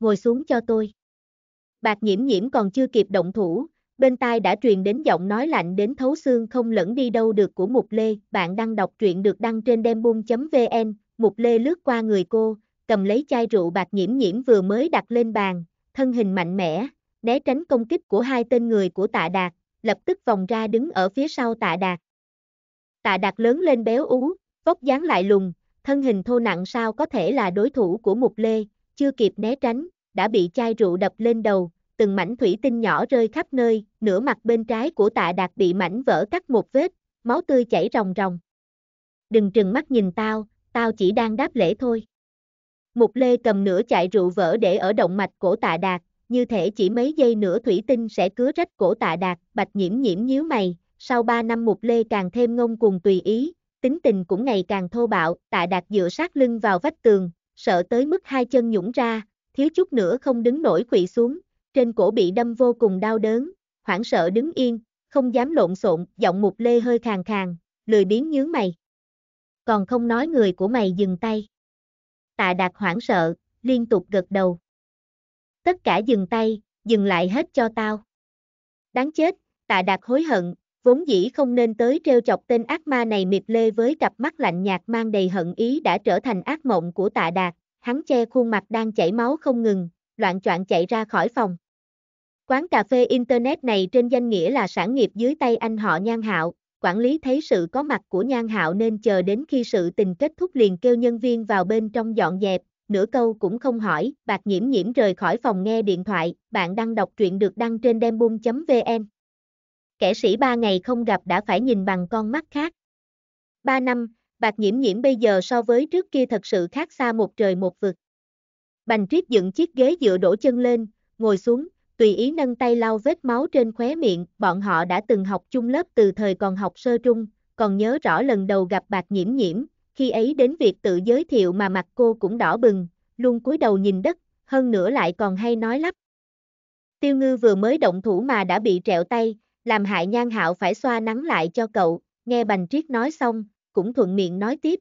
Ngồi xuống cho tôi. Bạc nhiễm nhiễm còn chưa kịp động thủ, bên tai đã truyền đến giọng nói lạnh đến thấu xương không lẫn đi đâu được của Mục Lê, bạn đang đọc truyện được đăng trên dembung.vn, Mục Lê lướt qua người cô, cầm lấy chai rượu bạc nhiễm nhiễm vừa mới đặt lên bàn, thân hình mạnh mẽ, né tránh công kích của hai tên người của tạ đạt, lập tức vòng ra đứng ở phía sau tạ đạt. Tạ đạt lớn lên béo ú, vóc dáng lại lùng, thân hình thô nặng sao có thể là đối thủ của mục lê, chưa kịp né tránh, đã bị chai rượu đập lên đầu, từng mảnh thủy tinh nhỏ rơi khắp nơi, nửa mặt bên trái của tạ đạt bị mảnh vỡ cắt một vết, máu tươi chảy ròng ròng. Đừng trừng mắt nhìn tao, tao chỉ đang đáp lễ thôi. Mục lê cầm nửa chai rượu vỡ để ở động mạch cổ tạ đạt, như thể chỉ mấy giây nữa thủy tinh sẽ cứa rách cổ tạ đạt, bạch nhiễm nhiễm nhíu mày, sau 3 năm mục lê càng thêm ngông cuồng tùy ý, tính tình cũng ngày càng thô bạo, tạ đạt dựa sát lưng vào vách tường, sợ tới mức hai chân nhũng ra, thiếu chút nữa không đứng nổi quỵ xuống, trên cổ bị đâm vô cùng đau đớn, hoảng sợ đứng yên, không dám lộn xộn, giọng mục lê hơi khàn khàn, lười biến nhướng mày. Còn không nói người của mày dừng tay. Tạ đạt hoảng sợ, liên tục gật đầu tất cả dừng tay, dừng lại hết cho tao. Đáng chết, tạ đạt hối hận, vốn dĩ không nên tới treo chọc tên ác ma này miệt lê với cặp mắt lạnh nhạt mang đầy hận ý đã trở thành ác mộng của tạ đạt, hắn che khuôn mặt đang chảy máu không ngừng, loạn choạng chạy ra khỏi phòng. Quán cà phê Internet này trên danh nghĩa là sản nghiệp dưới tay anh họ Nhan Hạo, quản lý thấy sự có mặt của Nhan Hạo nên chờ đến khi sự tình kết thúc liền kêu nhân viên vào bên trong dọn dẹp, nửa câu cũng không hỏi, bạc nhiễm nhiễm rời khỏi phòng nghe điện thoại, bạn đang đọc truyện được đăng trên dembum.vn. Kẻ sĩ ba ngày không gặp đã phải nhìn bằng con mắt khác. Ba năm, bạc nhiễm nhiễm bây giờ so với trước kia thật sự khác xa một trời một vực. Bành triết dựng chiếc ghế dựa đổ chân lên, ngồi xuống, tùy ý nâng tay lau vết máu trên khóe miệng, bọn họ đã từng học chung lớp từ thời còn học sơ trung, còn nhớ rõ lần đầu gặp bạc nhiễm nhiễm, khi ấy đến việc tự giới thiệu mà mặt cô cũng đỏ bừng, luôn cúi đầu nhìn đất, hơn nữa lại còn hay nói lắp. Tiêu ngư vừa mới động thủ mà đã bị trẹo tay, làm hại nhan hạo phải xoa nắng lại cho cậu, nghe bành triết nói xong, cũng thuận miệng nói tiếp.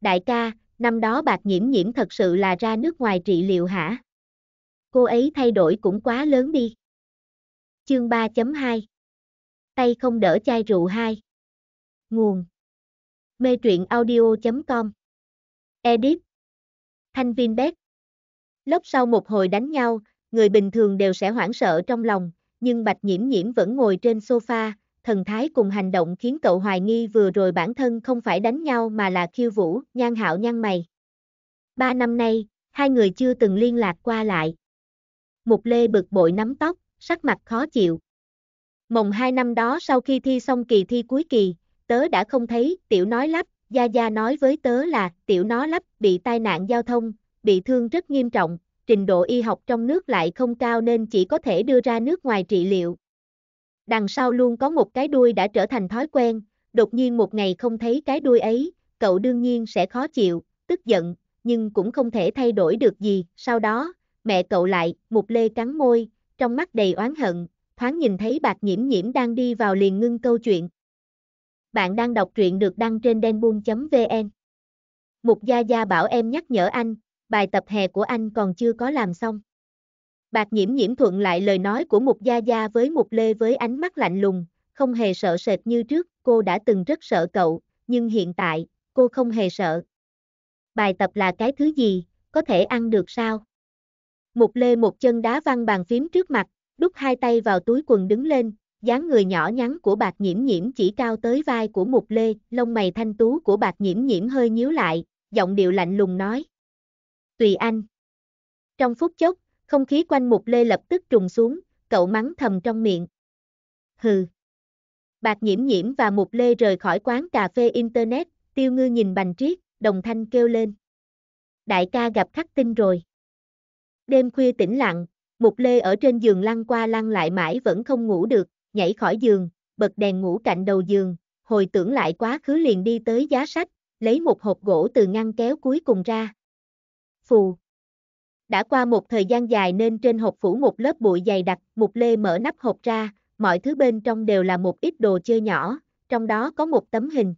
Đại ca, năm đó bạc nhiễm nhiễm thật sự là ra nước ngoài trị liệu hả? Cô ấy thay đổi cũng quá lớn đi. Chương 3.2 Tay không đỡ chai rượu 2 Nguồn Mê truyện audio.com Edit Thanh Viên Bét Lốc sau một hồi đánh nhau, người bình thường đều sẽ hoảng sợ trong lòng, nhưng Bạch Nhiễm Nhiễm vẫn ngồi trên sofa, thần thái cùng hành động khiến cậu hoài nghi vừa rồi bản thân không phải đánh nhau mà là khiêu vũ, nhan hạo nhăn mày. Ba năm nay, hai người chưa từng liên lạc qua lại. Mục Lê bực bội nắm tóc, sắc mặt khó chịu. Mồng hai năm đó sau khi thi xong kỳ thi cuối kỳ, tớ đã không thấy, tiểu nói lắp, Gia Gia nói với tớ là, tiểu nó lắp, bị tai nạn giao thông, bị thương rất nghiêm trọng, trình độ y học trong nước lại không cao nên chỉ có thể đưa ra nước ngoài trị liệu. Đằng sau luôn có một cái đuôi đã trở thành thói quen, đột nhiên một ngày không thấy cái đuôi ấy, cậu đương nhiên sẽ khó chịu, tức giận, nhưng cũng không thể thay đổi được gì. Sau đó, mẹ cậu lại, một Lê cắn môi, trong mắt đầy oán hận, thoáng nhìn thấy bạc nhiễm nhiễm đang đi vào liền ngưng câu chuyện. Bạn đang đọc truyện được đăng trên denbuông.vn. Mục Gia Gia bảo em nhắc nhở anh, bài tập hè của anh còn chưa có làm xong. Bạc nhiễm nhiễm thuận lại lời nói của Mục Gia Gia với Mục Lê với ánh mắt lạnh lùng, không hề sợ sệt như trước, cô đã từng rất sợ cậu, nhưng hiện tại, cô không hề sợ. Bài tập là cái thứ gì, có thể ăn được sao? Mục Lê một chân đá văng bàn phím trước mặt, đút hai tay vào túi quần đứng lên, dáng người nhỏ nhắn của bạc nhiễm nhiễm chỉ cao tới vai của mục lê, lông mày thanh tú của bạc nhiễm nhiễm hơi nhíu lại, giọng điệu lạnh lùng nói. Tùy anh. Trong phút chốc, không khí quanh mục lê lập tức trùng xuống, cậu mắng thầm trong miệng. Hừ. Bạc nhiễm nhiễm và mục lê rời khỏi quán cà phê internet, tiêu ngư nhìn bành triết, đồng thanh kêu lên. Đại ca gặp khắc tinh rồi. Đêm khuya tĩnh lặng, mục lê ở trên giường lăn qua lăn lại mãi vẫn không ngủ được, nhảy khỏi giường, bật đèn ngủ cạnh đầu giường, hồi tưởng lại quá khứ liền đi tới giá sách, lấy một hộp gỗ từ ngăn kéo cuối cùng ra. Phù. Đã qua một thời gian dài nên trên hộp phủ một lớp bụi dày đặc, một Lê mở nắp hộp ra, mọi thứ bên trong đều là một ít đồ chơi nhỏ, trong đó có một tấm hình.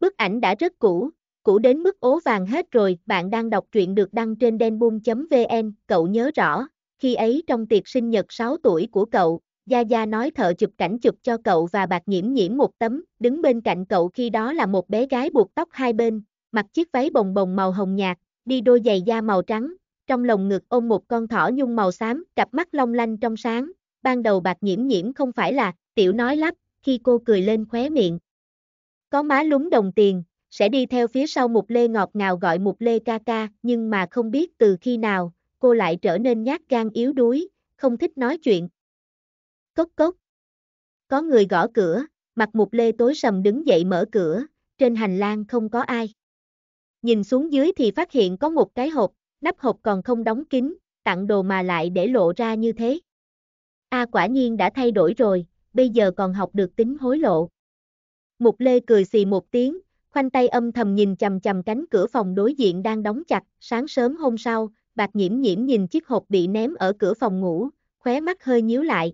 Bức ảnh đã rất cũ, cũ đến mức ố vàng hết rồi, bạn đang đọc truyện được đăng trên denboom.vn, cậu nhớ rõ, khi ấy trong tiệc sinh nhật 6 tuổi của cậu, Gia Gia nói thợ chụp cảnh chụp cho cậu và bạc nhiễm nhiễm một tấm, đứng bên cạnh cậu khi đó là một bé gái buộc tóc hai bên, mặc chiếc váy bồng bồng màu hồng nhạt, đi đôi giày da màu trắng, trong lồng ngực ôm một con thỏ nhung màu xám, cặp mắt long lanh trong sáng, ban đầu bạc nhiễm nhiễm không phải là, tiểu nói lắp, khi cô cười lên khóe miệng. Có má lúng đồng tiền, sẽ đi theo phía sau Mục Lê ngọt ngào gọi Mục Lê ca ca, nhưng mà không biết từ khi nào, cô lại trở nên nhát gan yếu đuối, không thích nói chuyện, Cốc cốc. Có người gõ cửa, mặt mục lê tối sầm đứng dậy mở cửa, trên hành lang không có ai. Nhìn xuống dưới thì phát hiện có một cái hộp, nắp hộp còn không đóng kín, tặng đồ mà lại để lộ ra như thế. A à, quả nhiên đã thay đổi rồi, bây giờ còn học được tính hối lộ. Mục lê cười xì một tiếng, khoanh tay âm thầm nhìn chầm chầm cánh cửa phòng đối diện đang đóng chặt, sáng sớm hôm sau, bạc nhiễm nhiễm nhìn chiếc hộp bị ném ở cửa phòng ngủ, khóe mắt hơi nhíu lại,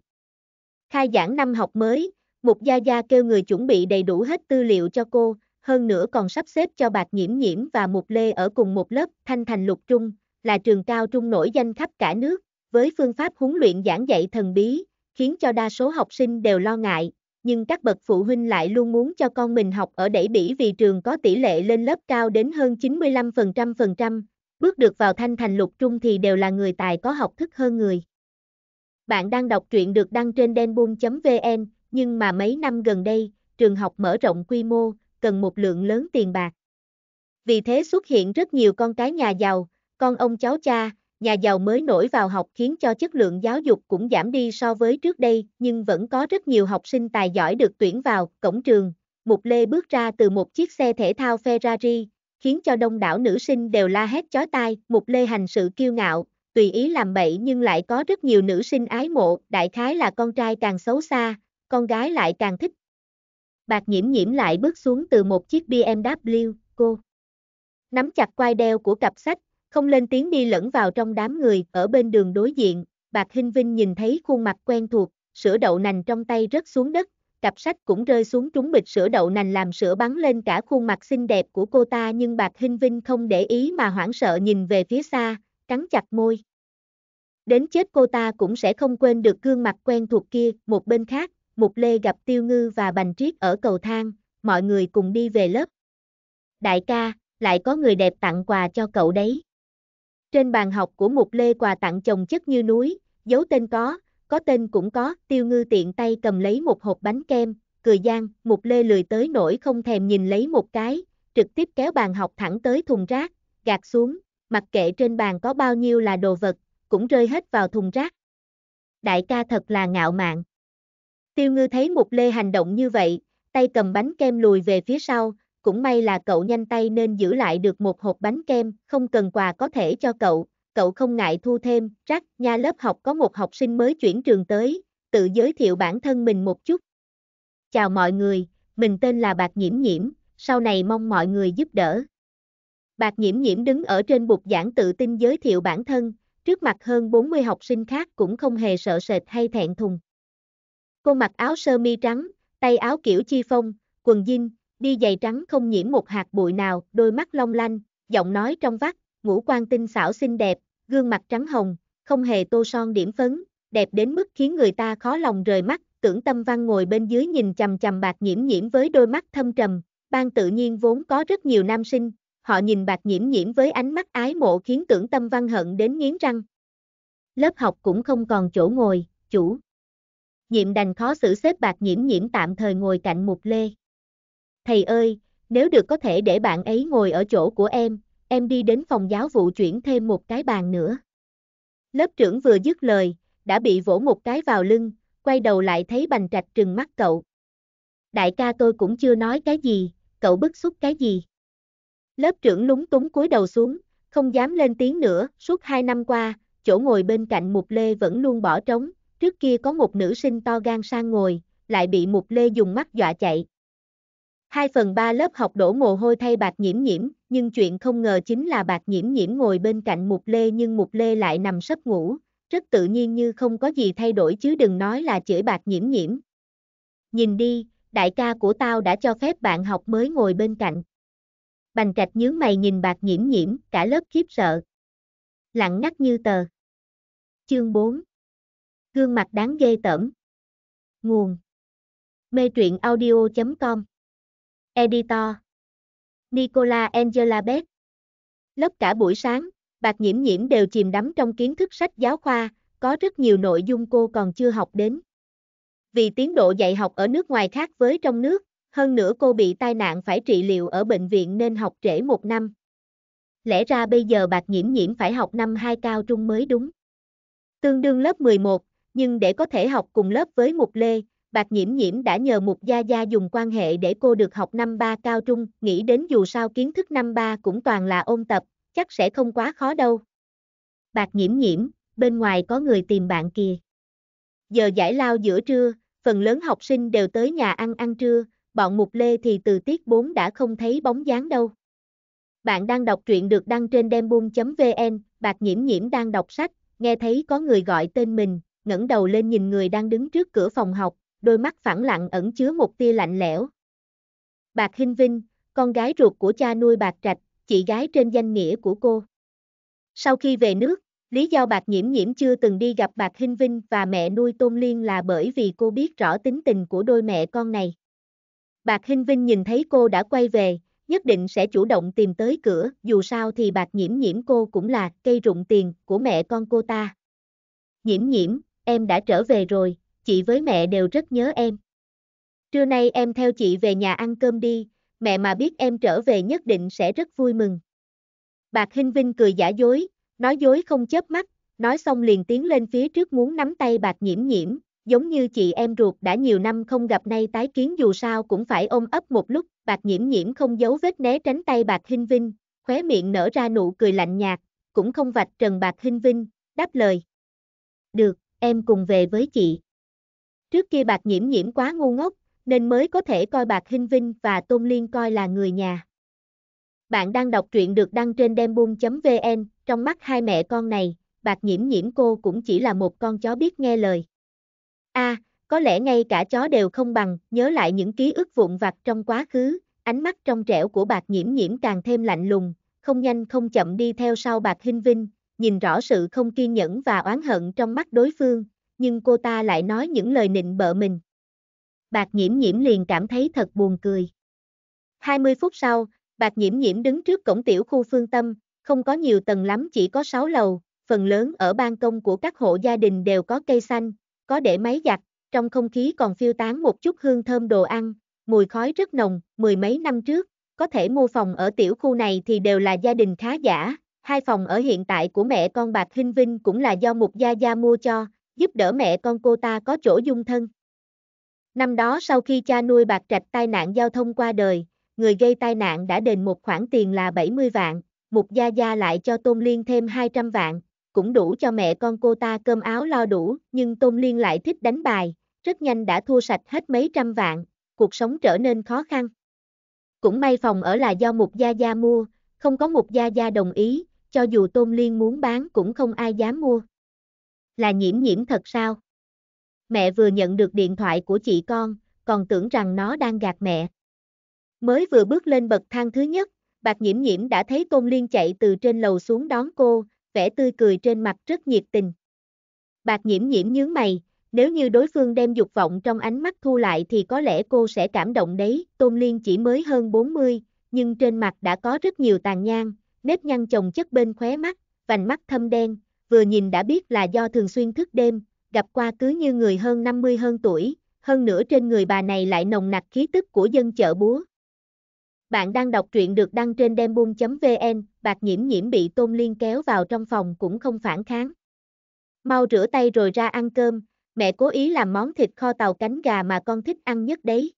Khai giảng năm học mới, Mục Gia Gia kêu người chuẩn bị đầy đủ hết tư liệu cho cô, hơn nữa còn sắp xếp cho Bạch Nhiễm Nhiễm và Mục Lê ở cùng một lớp Thanh Thành Lục Trung, là trường cao trung nổi danh khắp cả nước, với phương pháp huấn luyện giảng dạy thần bí, khiến cho đa số học sinh đều lo ngại, nhưng các bậc phụ huynh lại luôn muốn cho con mình học ở đẩy bỉ vì trường có tỷ lệ lên lớp cao đến hơn 95%, phần trăm, bước được vào Thanh Thành Lục Trung thì đều là người tài có học thức hơn người. Bạn đang đọc truyện được đăng trên denboom.vn, nhưng mà mấy năm gần đây, trường học mở rộng quy mô, cần một lượng lớn tiền bạc. Vì thế xuất hiện rất nhiều con cái nhà giàu, con ông cháu cha, nhà giàu mới nổi vào học khiến cho chất lượng giáo dục cũng giảm đi so với trước đây, nhưng vẫn có rất nhiều học sinh tài giỏi được tuyển vào cổng trường. Mục Lê bước ra từ một chiếc xe thể thao Ferrari, khiến cho đông đảo nữ sinh đều la hét chói tai, Mục Lê hành sự kiêu ngạo, tùy ý làm bậy nhưng lại có rất nhiều nữ sinh ái mộ, đại khái là con trai càng xấu xa, con gái lại càng thích. Bạc nhiễm nhiễm lại bước xuống từ một chiếc BMW, cô. Nắm chặt quai đeo của cặp sách, không lên tiếng đi lẫn vào trong đám người ở bên đường đối diện, bạc hinh vinh nhìn thấy khuôn mặt quen thuộc, sữa đậu nành trong tay rớt xuống đất, cặp sách cũng rơi xuống trúng bịch sữa đậu nành làm sữa bắn lên cả khuôn mặt xinh đẹp của cô ta nhưng bạc hinh vinh không để ý mà hoảng sợ nhìn về phía xa, cắn chặt môi. Đến chết cô ta cũng sẽ không quên được gương mặt quen thuộc kia. Một bên khác, Mục Lê gặp Tiêu Ngư và Bành Triết ở cầu thang, mọi người cùng đi về lớp. Đại ca, lại có người đẹp tặng quà cho cậu đấy. Trên bàn học của Mục Lê quà tặng chồng chất như núi, dấu tên có, có tên cũng có, Tiêu Ngư tiện tay cầm lấy một hộp bánh kem, cười gian, Mục Lê lười tới nổi không thèm nhìn lấy một cái, trực tiếp kéo bàn học thẳng tới thùng rác, gạt xuống, mặc kệ trên bàn có bao nhiêu là đồ vật, cũng rơi hết vào thùng rác. Đại ca thật là ngạo mạn. Tiêu ngư thấy Mục Lê hành động như vậy, tay cầm bánh kem lùi về phía sau, cũng may là cậu nhanh tay nên giữ lại được một hộp bánh kem, không cần quà có thể cho cậu, cậu không ngại thu thêm, rác. nha lớp học có một học sinh mới chuyển trường tới, tự giới thiệu bản thân mình một chút. Chào mọi người, mình tên là Bạc Nhiễm Nhiễm, sau này mong mọi người giúp đỡ. Bạc Nhiễm Nhiễm đứng ở trên bục giảng tự tin giới thiệu bản thân, trước mặt hơn 40 học sinh khác cũng không hề sợ sệt hay thẹn thùng. Cô mặc áo sơ mi trắng, tay áo kiểu chi phong, quần jean, đi giày trắng không nhiễm một hạt bụi nào, đôi mắt long lanh, giọng nói trong vắt, ngũ quan tinh xảo xinh đẹp, gương mặt trắng hồng, không hề tô son điểm phấn, đẹp đến mức khiến người ta khó lòng rời mắt, tưởng tâm văn ngồi bên dưới nhìn chầm chầm bạc nhiễm nhiễm với đôi mắt thâm trầm, ban tự nhiên vốn có rất nhiều nam sinh, họ nhìn bạc nhiễm nhiễm với ánh mắt ái mộ khiến tưởng tâm văn hận đến nghiến răng. Lớp học cũng không còn chỗ ngồi, chủ. Nhiệm đành khó xử xếp bạc nhiễm nhiễm tạm thời ngồi cạnh mục lê. Thầy ơi, nếu được có thể để bạn ấy ngồi ở chỗ của em, em đi đến phòng giáo vụ chuyển thêm một cái bàn nữa. Lớp trưởng vừa dứt lời, đã bị vỗ một cái vào lưng, quay đầu lại thấy bành trạch trừng mắt cậu. Đại ca tôi cũng chưa nói cái gì, cậu bức xúc cái gì. Lớp trưởng lúng túng cúi đầu xuống, không dám lên tiếng nữa, suốt hai năm qua, chỗ ngồi bên cạnh Mục Lê vẫn luôn bỏ trống, trước kia có một nữ sinh to gan sang ngồi, lại bị Mục Lê dùng mắt dọa chạy. Hai phần ba lớp học đổ mồ hôi thay bạc nhiễm nhiễm, nhưng chuyện không ngờ chính là bạc nhiễm nhiễm ngồi bên cạnh Mục Lê nhưng Mục Lê lại nằm sấp ngủ, rất tự nhiên như không có gì thay đổi chứ đừng nói là chửi bạc nhiễm nhiễm. Nhìn đi, đại ca của tao đã cho phép bạn học mới ngồi bên cạnh bành trạch nhíu mày nhìn bạc nhiễm nhiễm, cả lớp khiếp sợ. Lặng ngắt như tờ. Chương 4 Gương mặt đáng ghê tởm. Nguồn Mê truyện audio.com Editor Nicola Angela Lớp cả buổi sáng, bạc nhiễm nhiễm đều chìm đắm trong kiến thức sách giáo khoa, có rất nhiều nội dung cô còn chưa học đến. Vì tiến độ dạy học ở nước ngoài khác với trong nước, hơn nữa cô bị tai nạn phải trị liệu ở bệnh viện nên học trễ một năm. Lẽ ra bây giờ Bạch Nhiễm Nhiễm phải học năm 2 cao trung mới đúng. Tương đương lớp 11, nhưng để có thể học cùng lớp với Mục Lê, Bạch Nhiễm Nhiễm đã nhờ Mục Gia Gia dùng quan hệ để cô được học năm 3 cao trung, nghĩ đến dù sao kiến thức năm 3 cũng toàn là ôn tập, chắc sẽ không quá khó đâu. Bạch Nhiễm Nhiễm, bên ngoài có người tìm bạn kìa. Giờ giải lao giữa trưa, phần lớn học sinh đều tới nhà ăn ăn trưa, bọn mục lê thì từ tiết 4 đã không thấy bóng dáng đâu. Bạn đang đọc truyện được đăng trên dembung.vn, bạc nhiễm nhiễm đang đọc sách, nghe thấy có người gọi tên mình, ngẩng đầu lên nhìn người đang đứng trước cửa phòng học, đôi mắt phẳng lặng ẩn chứa một tia lạnh lẽo. Bạc Hinh Vinh, con gái ruột của cha nuôi bạc trạch, chị gái trên danh nghĩa của cô. Sau khi về nước, lý do bạc nhiễm nhiễm chưa từng đi gặp bạc Hinh Vinh và mẹ nuôi Tôn Liên là bởi vì cô biết rõ tính tình của đôi mẹ con này. Bạc Hinh Vinh nhìn thấy cô đã quay về, nhất định sẽ chủ động tìm tới cửa, dù sao thì bạc nhiễm nhiễm cô cũng là cây rụng tiền của mẹ con cô ta. Nhiễm nhiễm, em đã trở về rồi, chị với mẹ đều rất nhớ em. Trưa nay em theo chị về nhà ăn cơm đi, mẹ mà biết em trở về nhất định sẽ rất vui mừng. Bạc Hinh Vinh cười giả dối, nói dối không chớp mắt, nói xong liền tiến lên phía trước muốn nắm tay bạc nhiễm nhiễm, giống như chị em ruột đã nhiều năm không gặp nay tái kiến dù sao cũng phải ôm ấp một lúc, bạc nhiễm nhiễm không giấu vết né tránh tay bạc Hinh Vinh, khóe miệng nở ra nụ cười lạnh nhạt, cũng không vạch trần bạc Hinh Vinh, đáp lời. Được, em cùng về với chị. Trước kia bạc nhiễm nhiễm quá ngu ngốc, nên mới có thể coi bạc Hinh Vinh và Tôn Liên coi là người nhà. Bạn đang đọc truyện được đăng trên dembung.vn, trong mắt hai mẹ con này, bạc nhiễm nhiễm cô cũng chỉ là một con chó biết nghe lời a à, có lẽ ngay cả chó đều không bằng, nhớ lại những ký ức vụn vặt trong quá khứ, ánh mắt trong trẻo của bạc nhiễm nhiễm càng thêm lạnh lùng, không nhanh không chậm đi theo sau bạc hinh vinh, nhìn rõ sự không kiên nhẫn và oán hận trong mắt đối phương, nhưng cô ta lại nói những lời nịnh bợ mình. Bạc nhiễm nhiễm liền cảm thấy thật buồn cười. 20 phút sau, bạc nhiễm nhiễm đứng trước cổng tiểu khu phương tâm, không có nhiều tầng lắm chỉ có 6 lầu, phần lớn ở ban công của các hộ gia đình đều có cây xanh, có để máy giặt, trong không khí còn phiêu tán một chút hương thơm đồ ăn, mùi khói rất nồng, mười mấy năm trước, có thể mua phòng ở tiểu khu này thì đều là gia đình khá giả, hai phòng ở hiện tại của mẹ con bạc Hinh Vinh cũng là do một Gia Gia mua cho, giúp đỡ mẹ con cô ta có chỗ dung thân. Năm đó sau khi cha nuôi bạc trạch tai nạn giao thông qua đời, người gây tai nạn đã đền một khoản tiền là 70 vạn, một Gia Gia lại cho Tôn Liên thêm 200 vạn, cũng đủ cho mẹ con cô ta cơm áo lo đủ, nhưng Tôn Liên lại thích đánh bài, rất nhanh đã thua sạch hết mấy trăm vạn, cuộc sống trở nên khó khăn. Cũng may phòng ở là do một Gia Gia mua, không có một Gia Gia đồng ý, cho dù Tôn Liên muốn bán cũng không ai dám mua. Là nhiễm nhiễm thật sao? Mẹ vừa nhận được điện thoại của chị con, còn tưởng rằng nó đang gạt mẹ. Mới vừa bước lên bậc thang thứ nhất, Bạc Nhiễm Nhiễm đã thấy Tôn Liên chạy từ trên lầu xuống đón cô, vẻ tươi cười trên mặt rất nhiệt tình. Bạc nhiễm nhiễm nhướng mày, nếu như đối phương đem dục vọng trong ánh mắt thu lại thì có lẽ cô sẽ cảm động đấy, Tôn Liên chỉ mới hơn 40, nhưng trên mặt đã có rất nhiều tàn nhang, nếp nhăn chồng chất bên khóe mắt, vành mắt thâm đen, vừa nhìn đã biết là do thường xuyên thức đêm, gặp qua cứ như người hơn 50 hơn tuổi, hơn nữa trên người bà này lại nồng nặc khí tức của dân chợ búa, bạn đang đọc truyện được đăng trên dembung.vn, bạc nhiễm nhiễm bị tôn liên kéo vào trong phòng cũng không phản kháng. Mau rửa tay rồi ra ăn cơm, mẹ cố ý làm món thịt kho tàu cánh gà mà con thích ăn nhất đấy.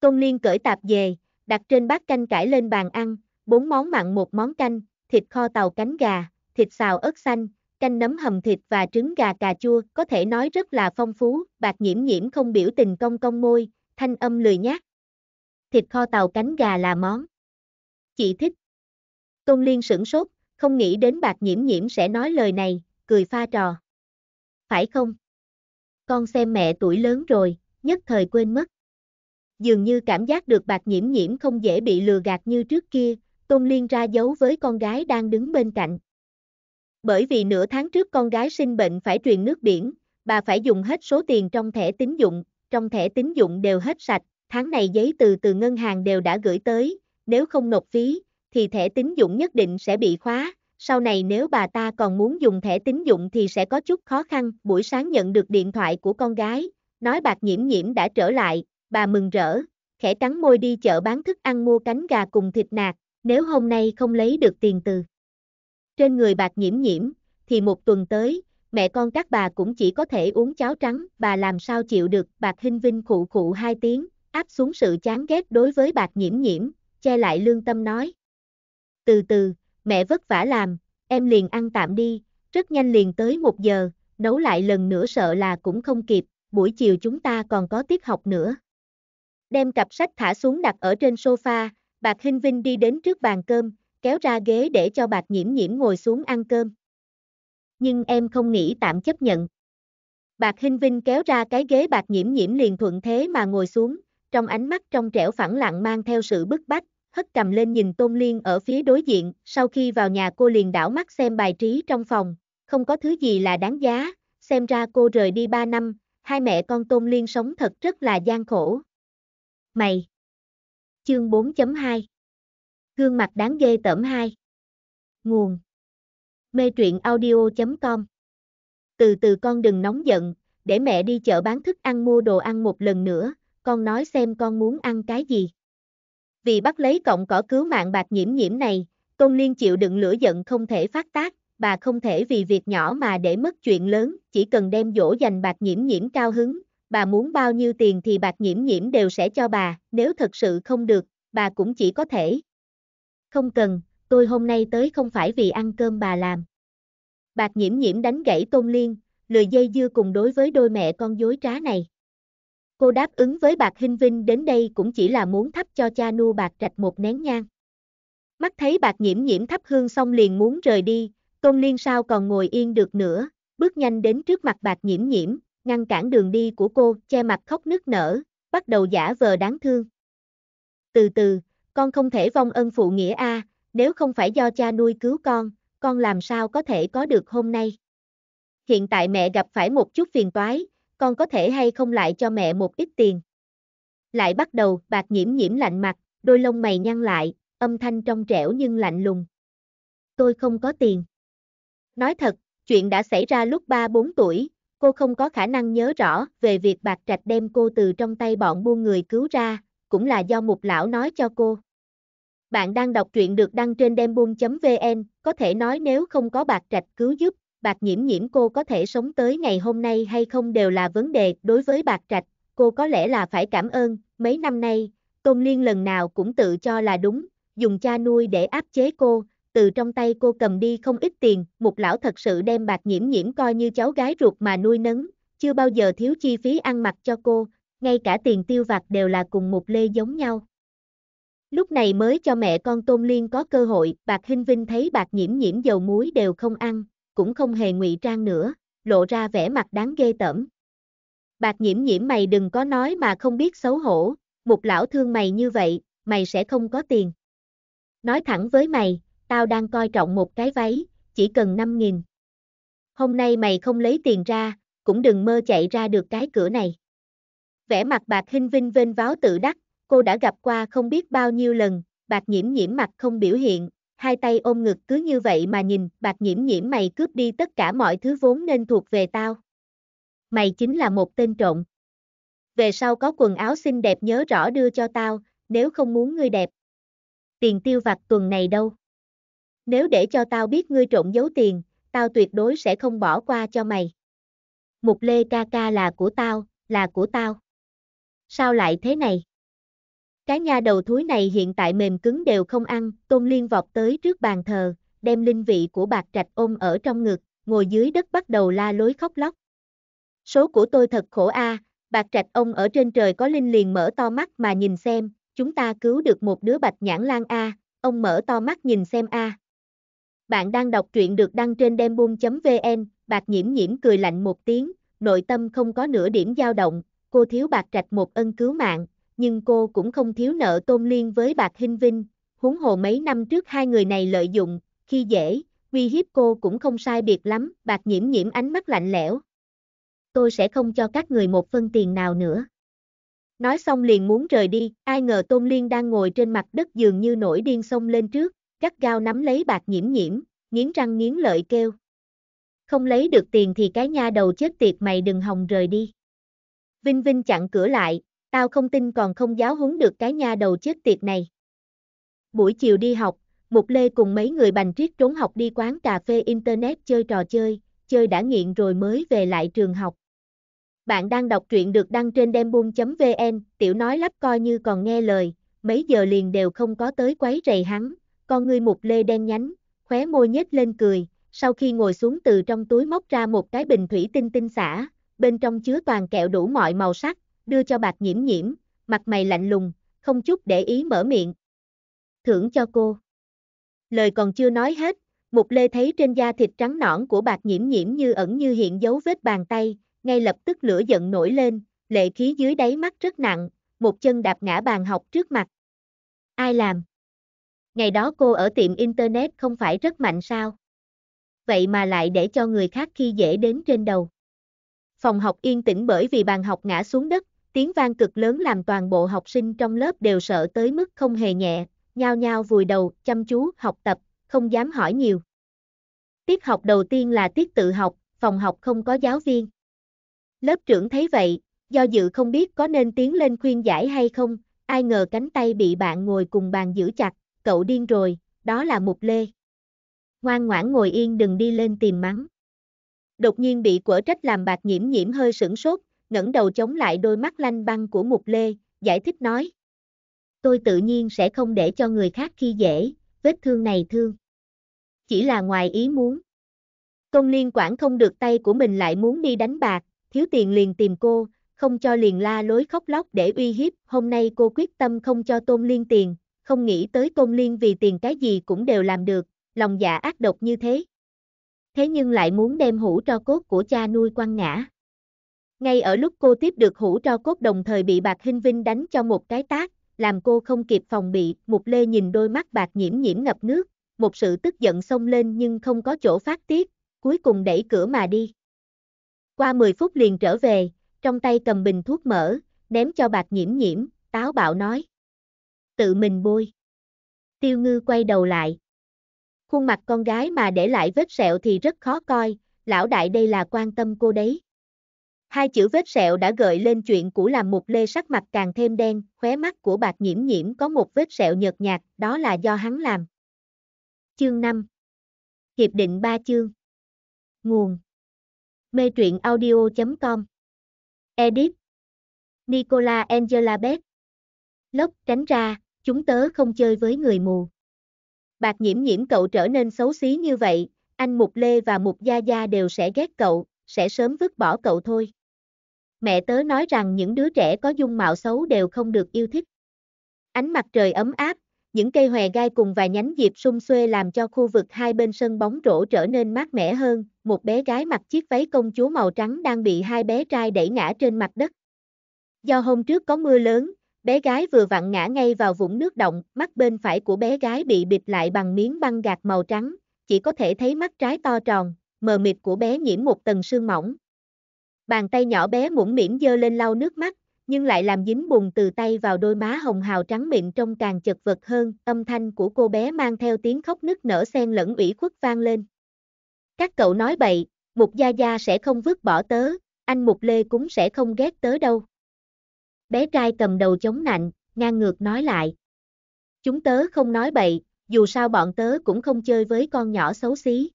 Tôn liên cởi tạp về, đặt trên bát canh cải lên bàn ăn, bốn món mặn một món canh, thịt kho tàu cánh gà, thịt xào ớt xanh, canh nấm hầm thịt và trứng gà cà chua có thể nói rất là phong phú, bạc nhiễm nhiễm không biểu tình cong cong môi, thanh âm lười nhác, thịt kho tàu cánh gà là món. Chị thích. Tôn Liên sửng sốt, không nghĩ đến bạc nhiễm nhiễm sẽ nói lời này, cười pha trò. Phải không? Con xem mẹ tuổi lớn rồi, nhất thời quên mất. Dường như cảm giác được bạc nhiễm nhiễm không dễ bị lừa gạt như trước kia, Tôn Liên ra dấu với con gái đang đứng bên cạnh. Bởi vì nửa tháng trước con gái sinh bệnh phải truyền nước biển, bà phải dùng hết số tiền trong thẻ tín dụng, trong thẻ tín dụng đều hết sạch, tháng này giấy từ từ ngân hàng đều đã gửi tới, nếu không nộp phí, thì thẻ tín dụng nhất định sẽ bị khóa, sau này nếu bà ta còn muốn dùng thẻ tín dụng thì sẽ có chút khó khăn. Buổi sáng nhận được điện thoại của con gái, nói bạc nhiễm nhiễm đã trở lại, bà mừng rỡ, khẽ cắn môi đi chợ bán thức ăn mua cánh gà cùng thịt nạc, nếu hôm nay không lấy được tiền từ. Trên người bạc nhiễm nhiễm, thì một tuần tới, mẹ con các bà cũng chỉ có thể uống cháo trắng, bà làm sao chịu được, bạc hinh vinh khụ khụ hai tiếng, áp xuống sự chán ghét đối với bạc nhiễm nhiễm, che lại lương tâm nói. Từ từ, mẹ vất vả làm, em liền ăn tạm đi, rất nhanh liền tới một giờ, nấu lại lần nữa sợ là cũng không kịp, buổi chiều chúng ta còn có tiết học nữa. Đem cặp sách thả xuống đặt ở trên sofa, bạc Hinh Vinh đi đến trước bàn cơm, kéo ra ghế để cho bạc nhiễm nhiễm ngồi xuống ăn cơm. Nhưng em không nghĩ tạm chấp nhận. Bạc Hinh Vinh kéo ra cái ghế bạc nhiễm nhiễm liền thuận thế mà ngồi xuống, trong ánh mắt trong trẻo phẳng lặng mang theo sự bức bách, hất cầm lên nhìn Tôn Liên ở phía đối diện, sau khi vào nhà cô liền đảo mắt xem bài trí trong phòng, không có thứ gì là đáng giá, xem ra cô rời đi 3 năm, hai mẹ con Tôn Liên sống thật rất là gian khổ. Mày! Chương 4.2 Gương mặt đáng ghê tởm 2 Nguồn Mê truyện audio.com Từ từ con đừng nóng giận, để mẹ đi chợ bán thức ăn mua đồ ăn một lần nữa, con nói xem con muốn ăn cái gì. Vì bắt lấy cọng cỏ cứu mạng bạc nhiễm nhiễm này, Tôn Liên chịu đựng lửa giận không thể phát tác, bà không thể vì việc nhỏ mà để mất chuyện lớn, chỉ cần đem dỗ dành bạc nhiễm nhiễm cao hứng, bà muốn bao nhiêu tiền thì bạc nhiễm nhiễm đều sẽ cho bà, nếu thật sự không được, bà cũng chỉ có thể. Không cần, tôi hôm nay tới không phải vì ăn cơm bà làm. Bạc nhiễm nhiễm đánh gãy Tôn Liên, lười dây dưa cùng đối với đôi mẹ con dối trá này. Cô đáp ứng với Bạc Hinh Vinh đến đây cũng chỉ là muốn thắp cho cha nu bạc trạch một nén nhang. Mắt thấy bạc nhiễm nhiễm thắp hương xong liền muốn rời đi, công Liên sao còn ngồi yên được nữa, bước nhanh đến trước mặt bạc nhiễm nhiễm, ngăn cản đường đi của cô, che mặt khóc nức nở, bắt đầu giả vờ đáng thương. Từ từ, con không thể vong ân phụ nghĩa a, nếu không phải do cha nuôi cứu con, con làm sao có thể có được hôm nay. Hiện tại mẹ gặp phải một chút phiền toái, con có thể hay không lại cho mẹ một ít tiền. Lại bắt đầu, bạc nhiễm nhiễm lạnh mặt, đôi lông mày nhăn lại, âm thanh trong trẻo nhưng lạnh lùng. Tôi không có tiền. Nói thật, chuyện đã xảy ra lúc 3-4 tuổi, cô không có khả năng nhớ rõ về việc bạc trạch đem cô từ trong tay bọn buôn người cứu ra, cũng là do một lão nói cho cô. Bạn đang đọc truyện được đăng trên đem buôn.vn, có thể nói nếu không có bạc trạch cứu giúp, bạc nhiễm nhiễm cô có thể sống tới ngày hôm nay hay không đều là vấn đề đối với bạc trạch, cô có lẽ là phải cảm ơn, mấy năm nay, Tôn Liên lần nào cũng tự cho là đúng, dùng cha nuôi để áp chế cô, từ trong tay cô cầm đi không ít tiền, một lão thật sự đem bạc nhiễm nhiễm coi như cháu gái ruột mà nuôi nấng, chưa bao giờ thiếu chi phí ăn mặc cho cô, ngay cả tiền tiêu vặt đều là cùng một lê giống nhau. Lúc này mới cho mẹ con Tôn Liên có cơ hội, bạc Hinh Vinh thấy bạc nhiễm nhiễm dầu muối đều không ăn, cũng không hề ngụy trang nữa, lộ ra vẻ mặt đáng ghê tởm. Bạc nhiễm nhiễm mày đừng có nói mà không biết xấu hổ, một lão thương mày như vậy, mày sẽ không có tiền. Nói thẳng với mày, tao đang coi trọng một cái váy, chỉ cần 5.000. Hôm nay mày không lấy tiền ra, cũng đừng mơ chạy ra được cái cửa này. Vẻ mặt bạc hinh vinh vênh váo tự đắc, cô đã gặp qua không biết bao nhiêu lần, bạc nhiễm nhiễm mặt không biểu hiện, hai tay ôm ngực cứ như vậy mà nhìn, bạc nhiễm nhiễm mày cướp đi tất cả mọi thứ vốn nên thuộc về tao. Mày chính là một tên trộm. Về sau có quần áo xinh đẹp nhớ rõ đưa cho tao, nếu không muốn ngươi đẹp. Tiền tiêu vặt tuần này đâu? Nếu để cho tao biết ngươi trộm giấu tiền, tao tuyệt đối sẽ không bỏ qua cho mày. Mục lê ca ca là của tao, là của tao. Sao lại thế này? Cái nha đầu thúi này hiện tại mềm cứng đều không ăn, Tôn Liên vọt tới trước bàn thờ, đem linh vị của bạc trạch ôm ở trong ngực, ngồi dưới đất bắt đầu la lối khóc lóc. Số của tôi thật khổ a, à, bạc trạch ông ở trên trời có linh liền mở to mắt mà nhìn xem, chúng ta cứu được một đứa bạch nhãn lan a, ông mở to mắt nhìn xem a. Bạn đang đọc truyện được đăng trên dembum.vn, bạc nhiễm nhiễm cười lạnh một tiếng, nội tâm không có nửa điểm dao động, cô thiếu bạc trạch một ân cứu mạng, nhưng cô cũng không thiếu nợ Tôn Liên với Bạc Hinh Vinh, huống hồ mấy năm trước hai người này lợi dụng, khi dễ, uy hiếp cô cũng không sai biệt lắm, Bạc Nhiễm Nhiễm ánh mắt lạnh lẽo. Tôi sẽ không cho các người một phân tiền nào nữa. Nói xong liền muốn rời đi, ai ngờ Tôn Liên đang ngồi trên mặt đất dường như nổi điên xông lên trước, gắt gao nắm lấy Bạc Nhiễm Nhiễm, nghiến răng nghiến lợi kêu. Không lấy được tiền thì cái nha đầu chết tiệt mày đừng hòng rời đi. Vinh Vinh chặn cửa lại, tao không tin còn không giáo huấn được cái nha đầu chết tiệt này. Buổi chiều đi học, Mục Lê cùng mấy người bành triết trốn học đi quán cà phê Internet chơi trò chơi, chơi đã nghiện rồi mới về lại trường học. Bạn đang đọc truyện được đăng trên dembung.vn, tiểu nói lắp coi như còn nghe lời, mấy giờ liền đều không có tới quấy rầy hắn, con ngươi Mục Lê đen nhánh, khóe môi nhếch lên cười, sau khi ngồi xuống từ trong túi móc ra một cái bình thủy tinh tinh xả, bên trong chứa toàn kẹo đủ mọi màu sắc, đưa cho bạc nhiễm nhiễm, mặt mày lạnh lùng, không chút để ý mở miệng. Thưởng cho cô. Lời còn chưa nói hết, Mục Lê thấy trên da thịt trắng nõn của bạc nhiễm nhiễm như ẩn như hiện dấu vết bàn tay, ngay lập tức lửa giận nổi lên, lệ khí dưới đáy mắt rất nặng, một chân đạp ngã bàn học trước mặt. Ai làm? Ngày đó cô ở tiệm Internet không phải rất mạnh sao? Vậy mà lại để cho người khác khi dễ đến trên đầu. Phòng học yên tĩnh bởi vì bàn học ngã xuống đất, Tiếng vang cực lớn làm toàn bộ học sinh trong lớp đều sợ tới mức không hề nhẹ, nhao nhao vùi đầu, chăm chú, học tập, không dám hỏi nhiều. Tiết học đầu tiên là tiết tự học, phòng học không có giáo viên. Lớp trưởng thấy vậy, do dự không biết có nên tiến lên khuyên giải hay không, ai ngờ cánh tay bị bạn ngồi cùng bàn giữ chặt, cậu điên rồi, đó là Mục Lê. Ngoan ngoãn ngồi yên đừng đi lên tìm mắng. Đột nhiên bị quở trách làm bạc nhiễm nhiễm hơi sửng sốt, ngẩng đầu chống lại đôi mắt lanh băng của Mục Lê, giải thích nói. Tôi tự nhiên sẽ không để cho người khác khi dễ, vết thương này thương. Chỉ là ngoài ý muốn. Công liên quản không được tay của mình lại muốn đi đánh bạc, thiếu tiền liền tìm cô, không cho liền la lối khóc lóc để uy hiếp. Hôm nay cô quyết tâm không cho tôn liên tiền, không nghĩ tới tôn liên vì tiền cái gì cũng đều làm được, lòng dạ ác độc như thế. Thế nhưng lại muốn đem hũ cho cốt của cha nuôi quăng ngã. Ngay ở lúc cô tiếp được hũ tro cốt đồng thời bị Bạc Hinh Vinh đánh cho một cái tác, làm cô không kịp phòng bị, Mục Lê nhìn đôi mắt bạc nhiễm nhiễm ngập nước, một sự tức giận xông lên nhưng không có chỗ phát tiết, cuối cùng đẩy cửa mà đi. Qua 10 phút liền trở về, trong tay cầm bình thuốc mỡ, ném cho bạc nhiễm nhiễm, táo bạo nói. Tự mình bôi. Tiêu ngư quay đầu lại. Khuôn mặt con gái mà để lại vết sẹo thì rất khó coi, lão đại đây là quan tâm cô đấy. Hai chữ vết sẹo đã gợi lên chuyện cũ làm mục lê sắc mặt càng thêm đen, khóe mắt của bạc nhiễm nhiễm có một vết sẹo nhợt nhạt, đó là do hắn làm. Chương 5 Hiệp định 3 chương Nguồn Mê truyện audio.com Edit Nicola Angela Lốc tránh ra, chúng tớ không chơi với người mù. Bạc nhiễm nhiễm cậu trở nên xấu xí như vậy, anh Mục Lê và Mục Gia Gia đều sẽ ghét cậu, sẽ sớm vứt bỏ cậu thôi mẹ tớ nói rằng những đứa trẻ có dung mạo xấu đều không được yêu thích. Ánh mặt trời ấm áp, những cây hòe gai cùng vài nhánh diệp sung xuê làm cho khu vực hai bên sân bóng rổ trở nên mát mẻ hơn, một bé gái mặc chiếc váy công chúa màu trắng đang bị hai bé trai đẩy ngã trên mặt đất. Do hôm trước có mưa lớn, bé gái vừa vặn ngã ngay vào vũng nước động, mắt bên phải của bé gái bị bịt lại bằng miếng băng gạc màu trắng, chỉ có thể thấy mắt trái to tròn, mờ mịt của bé nhiễm một tầng sương mỏng, Bàn tay nhỏ bé mũm mỉm dơ lên lau nước mắt, nhưng lại làm dính bùn từ tay vào đôi má hồng hào trắng mịn trông càng chật vật hơn, âm thanh của cô bé mang theo tiếng khóc nức nở xen lẫn ủy khuất vang lên. Các cậu nói bậy, Mục Gia Gia sẽ không vứt bỏ tớ, anh Mục Lê cũng sẽ không ghét tớ đâu. Bé trai cầm đầu chống nạnh, ngang ngược nói lại. Chúng tớ không nói bậy, dù sao bọn tớ cũng không chơi với con nhỏ xấu xí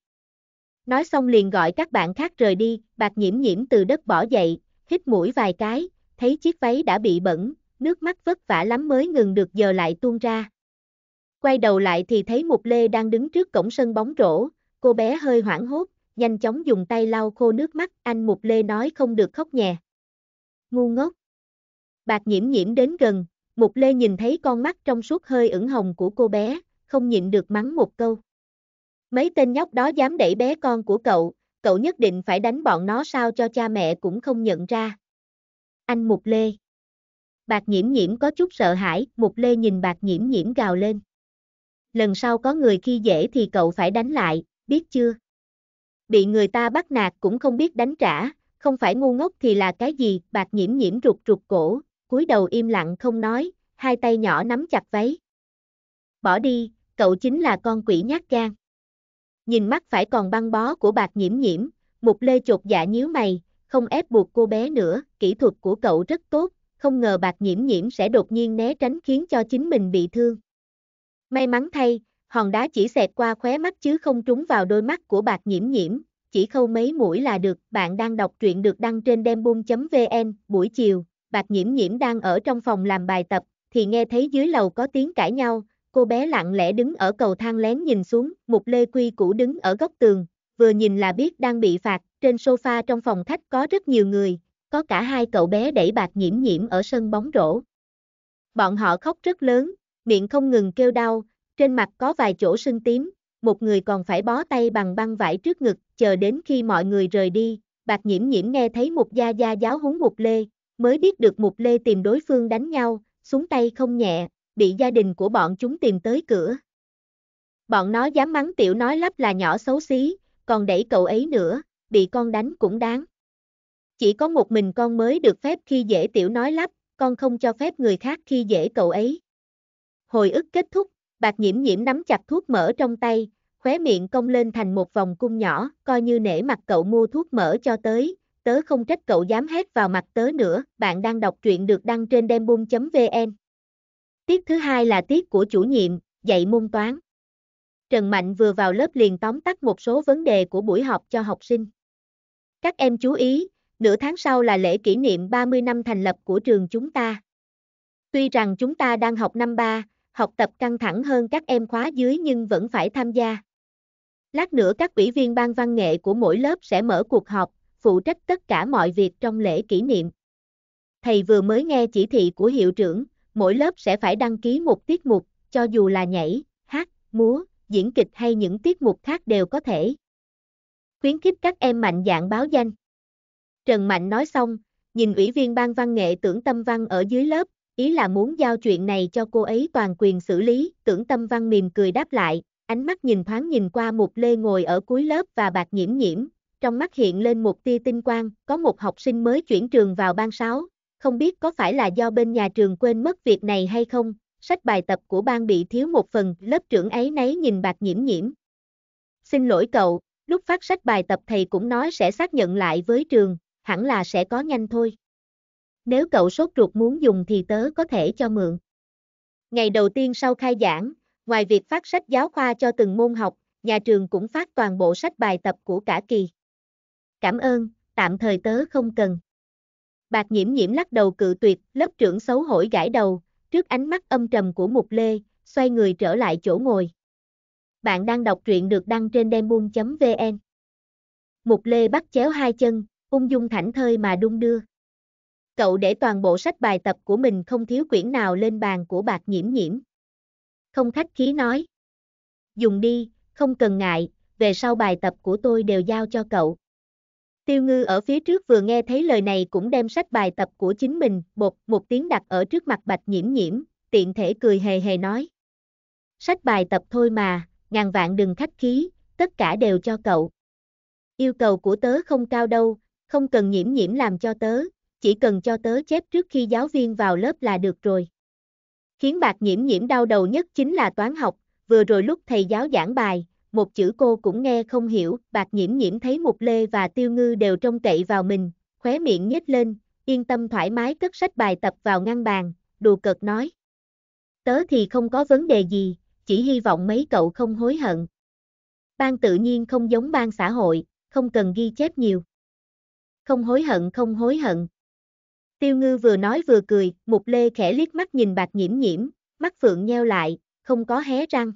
nói xong liền gọi các bạn khác rời đi, bạc nhiễm nhiễm từ đất bỏ dậy, hít mũi vài cái, thấy chiếc váy đã bị bẩn, nước mắt vất vả lắm mới ngừng được giờ lại tuôn ra. Quay đầu lại thì thấy Mục Lê đang đứng trước cổng sân bóng rổ, cô bé hơi hoảng hốt, nhanh chóng dùng tay lau khô nước mắt, anh Mục Lê nói không được khóc nhè. Ngu ngốc. Bạc nhiễm nhiễm đến gần, Mục Lê nhìn thấy con mắt trong suốt hơi ửng hồng của cô bé, không nhịn được mắng một câu. Mấy tên nhóc đó dám đẩy bé con của cậu, cậu nhất định phải đánh bọn nó sao cho cha mẹ cũng không nhận ra. Anh Mục Lê Bạc nhiễm nhiễm có chút sợ hãi, Mục Lê nhìn bạc nhiễm nhiễm gào lên. Lần sau có người khi dễ thì cậu phải đánh lại, biết chưa? Bị người ta bắt nạt cũng không biết đánh trả, không phải ngu ngốc thì là cái gì, bạc nhiễm nhiễm rụt rụt cổ, cúi đầu im lặng không nói, hai tay nhỏ nắm chặt váy. Bỏ đi, cậu chính là con quỷ nhát gan nhìn mắt phải còn băng bó của bạc nhiễm nhiễm, mục lê chột dạ nhíu mày, không ép buộc cô bé nữa, kỹ thuật của cậu rất tốt, không ngờ bạc nhiễm nhiễm sẽ đột nhiên né tránh khiến cho chính mình bị thương. May mắn thay, hòn đá chỉ xẹt qua khóe mắt chứ không trúng vào đôi mắt của bạc nhiễm nhiễm, chỉ khâu mấy mũi là được, bạn đang đọc truyện được đăng trên dembung.vn, buổi chiều, bạc nhiễm nhiễm đang ở trong phòng làm bài tập, thì nghe thấy dưới lầu có tiếng cãi nhau, cô bé lặng lẽ đứng ở cầu thang lén nhìn xuống, Mục Lê Quy cũ đứng ở góc tường, vừa nhìn là biết đang bị phạt, trên sofa trong phòng khách có rất nhiều người, có cả hai cậu bé đẩy bạc nhiễm nhiễm ở sân bóng rổ. Bọn họ khóc rất lớn, miệng không ngừng kêu đau, trên mặt có vài chỗ sưng tím, một người còn phải bó tay bằng băng vải trước ngực, chờ đến khi mọi người rời đi, bạc nhiễm nhiễm nghe thấy một gia gia giáo húng Mục Lê, mới biết được Mục Lê tìm đối phương đánh nhau, xuống tay không nhẹ, bị gia đình của bọn chúng tìm tới cửa. Bọn nó dám mắng tiểu nói lắp là nhỏ xấu xí, còn đẩy cậu ấy nữa, bị con đánh cũng đáng. Chỉ có một mình con mới được phép khi dễ tiểu nói lắp, con không cho phép người khác khi dễ cậu ấy. Hồi ức kết thúc, bạc nhiễm nhiễm nắm chặt thuốc mỡ trong tay, khóe miệng cong lên thành một vòng cung nhỏ, coi như nể mặt cậu mua thuốc mỡ cho tới, tớ không trách cậu dám hét vào mặt tớ nữa, bạn đang đọc truyện được đăng trên dembung.vn. Tiết thứ hai là tiết của chủ nhiệm, dạy môn toán. Trần Mạnh vừa vào lớp liền tóm tắt một số vấn đề của buổi học cho học sinh. Các em chú ý, nửa tháng sau là lễ kỷ niệm 30 năm thành lập của trường chúng ta. Tuy rằng chúng ta đang học năm 3, học tập căng thẳng hơn các em khóa dưới nhưng vẫn phải tham gia. Lát nữa các ủy viên ban văn nghệ của mỗi lớp sẽ mở cuộc họp, phụ trách tất cả mọi việc trong lễ kỷ niệm. Thầy vừa mới nghe chỉ thị của hiệu trưởng, mỗi lớp sẽ phải đăng ký một tiết mục, cho dù là nhảy, hát, múa, diễn kịch hay những tiết mục khác đều có thể. Khuyến khích các em mạnh dạng báo danh. Trần Mạnh nói xong, nhìn ủy viên ban văn nghệ tưởng tâm văn ở dưới lớp, ý là muốn giao chuyện này cho cô ấy toàn quyền xử lý, tưởng tâm văn mỉm cười đáp lại, ánh mắt nhìn thoáng nhìn qua một lê ngồi ở cuối lớp và bạc nhiễm nhiễm, trong mắt hiện lên một tia tinh quang, có một học sinh mới chuyển trường vào ban 6, không biết có phải là do bên nhà trường quên mất việc này hay không, sách bài tập của ban bị thiếu một phần, lớp trưởng ấy nấy nhìn bạc nhiễm nhiễm. Xin lỗi cậu, lúc phát sách bài tập thầy cũng nói sẽ xác nhận lại với trường, hẳn là sẽ có nhanh thôi. Nếu cậu sốt ruột muốn dùng thì tớ có thể cho mượn. Ngày đầu tiên sau khai giảng, ngoài việc phát sách giáo khoa cho từng môn học, nhà trường cũng phát toàn bộ sách bài tập của cả kỳ. Cảm ơn, tạm thời tớ không cần. Bạc nhiễm nhiễm lắc đầu cự tuyệt, lớp trưởng xấu hổi gãi đầu, trước ánh mắt âm trầm của Mục Lê, xoay người trở lại chỗ ngồi. Bạn đang đọc truyện được đăng trên đembuôn.vn Mục Lê bắt chéo hai chân, ung dung thảnh thơi mà đung đưa. Cậu để toàn bộ sách bài tập của mình không thiếu quyển nào lên bàn của bạc nhiễm nhiễm. Không khách khí nói. Dùng đi, không cần ngại, về sau bài tập của tôi đều giao cho cậu. Tiêu ngư ở phía trước vừa nghe thấy lời này cũng đem sách bài tập của chính mình, bột, một tiếng đặt ở trước mặt bạch nhiễm nhiễm, tiện thể cười hề hề nói. Sách bài tập thôi mà, ngàn vạn đừng khách khí, tất cả đều cho cậu. Yêu cầu của tớ không cao đâu, không cần nhiễm nhiễm làm cho tớ, chỉ cần cho tớ chép trước khi giáo viên vào lớp là được rồi. Khiến Bạch nhiễm nhiễm đau đầu nhất chính là toán học, vừa rồi lúc thầy giáo giảng bài, một chữ cô cũng nghe không hiểu, bạc nhiễm nhiễm thấy Mục Lê và Tiêu Ngư đều trông cậy vào mình, khóe miệng nhếch lên, yên tâm thoải mái cất sách bài tập vào ngăn bàn, đùa cợt nói. Tớ thì không có vấn đề gì, chỉ hy vọng mấy cậu không hối hận. Ban tự nhiên không giống ban xã hội, không cần ghi chép nhiều. Không hối hận không hối hận. Tiêu ngư vừa nói vừa cười, mục lê khẽ liếc mắt nhìn bạc nhiễm nhiễm, mắt phượng nheo lại, không có hé răng.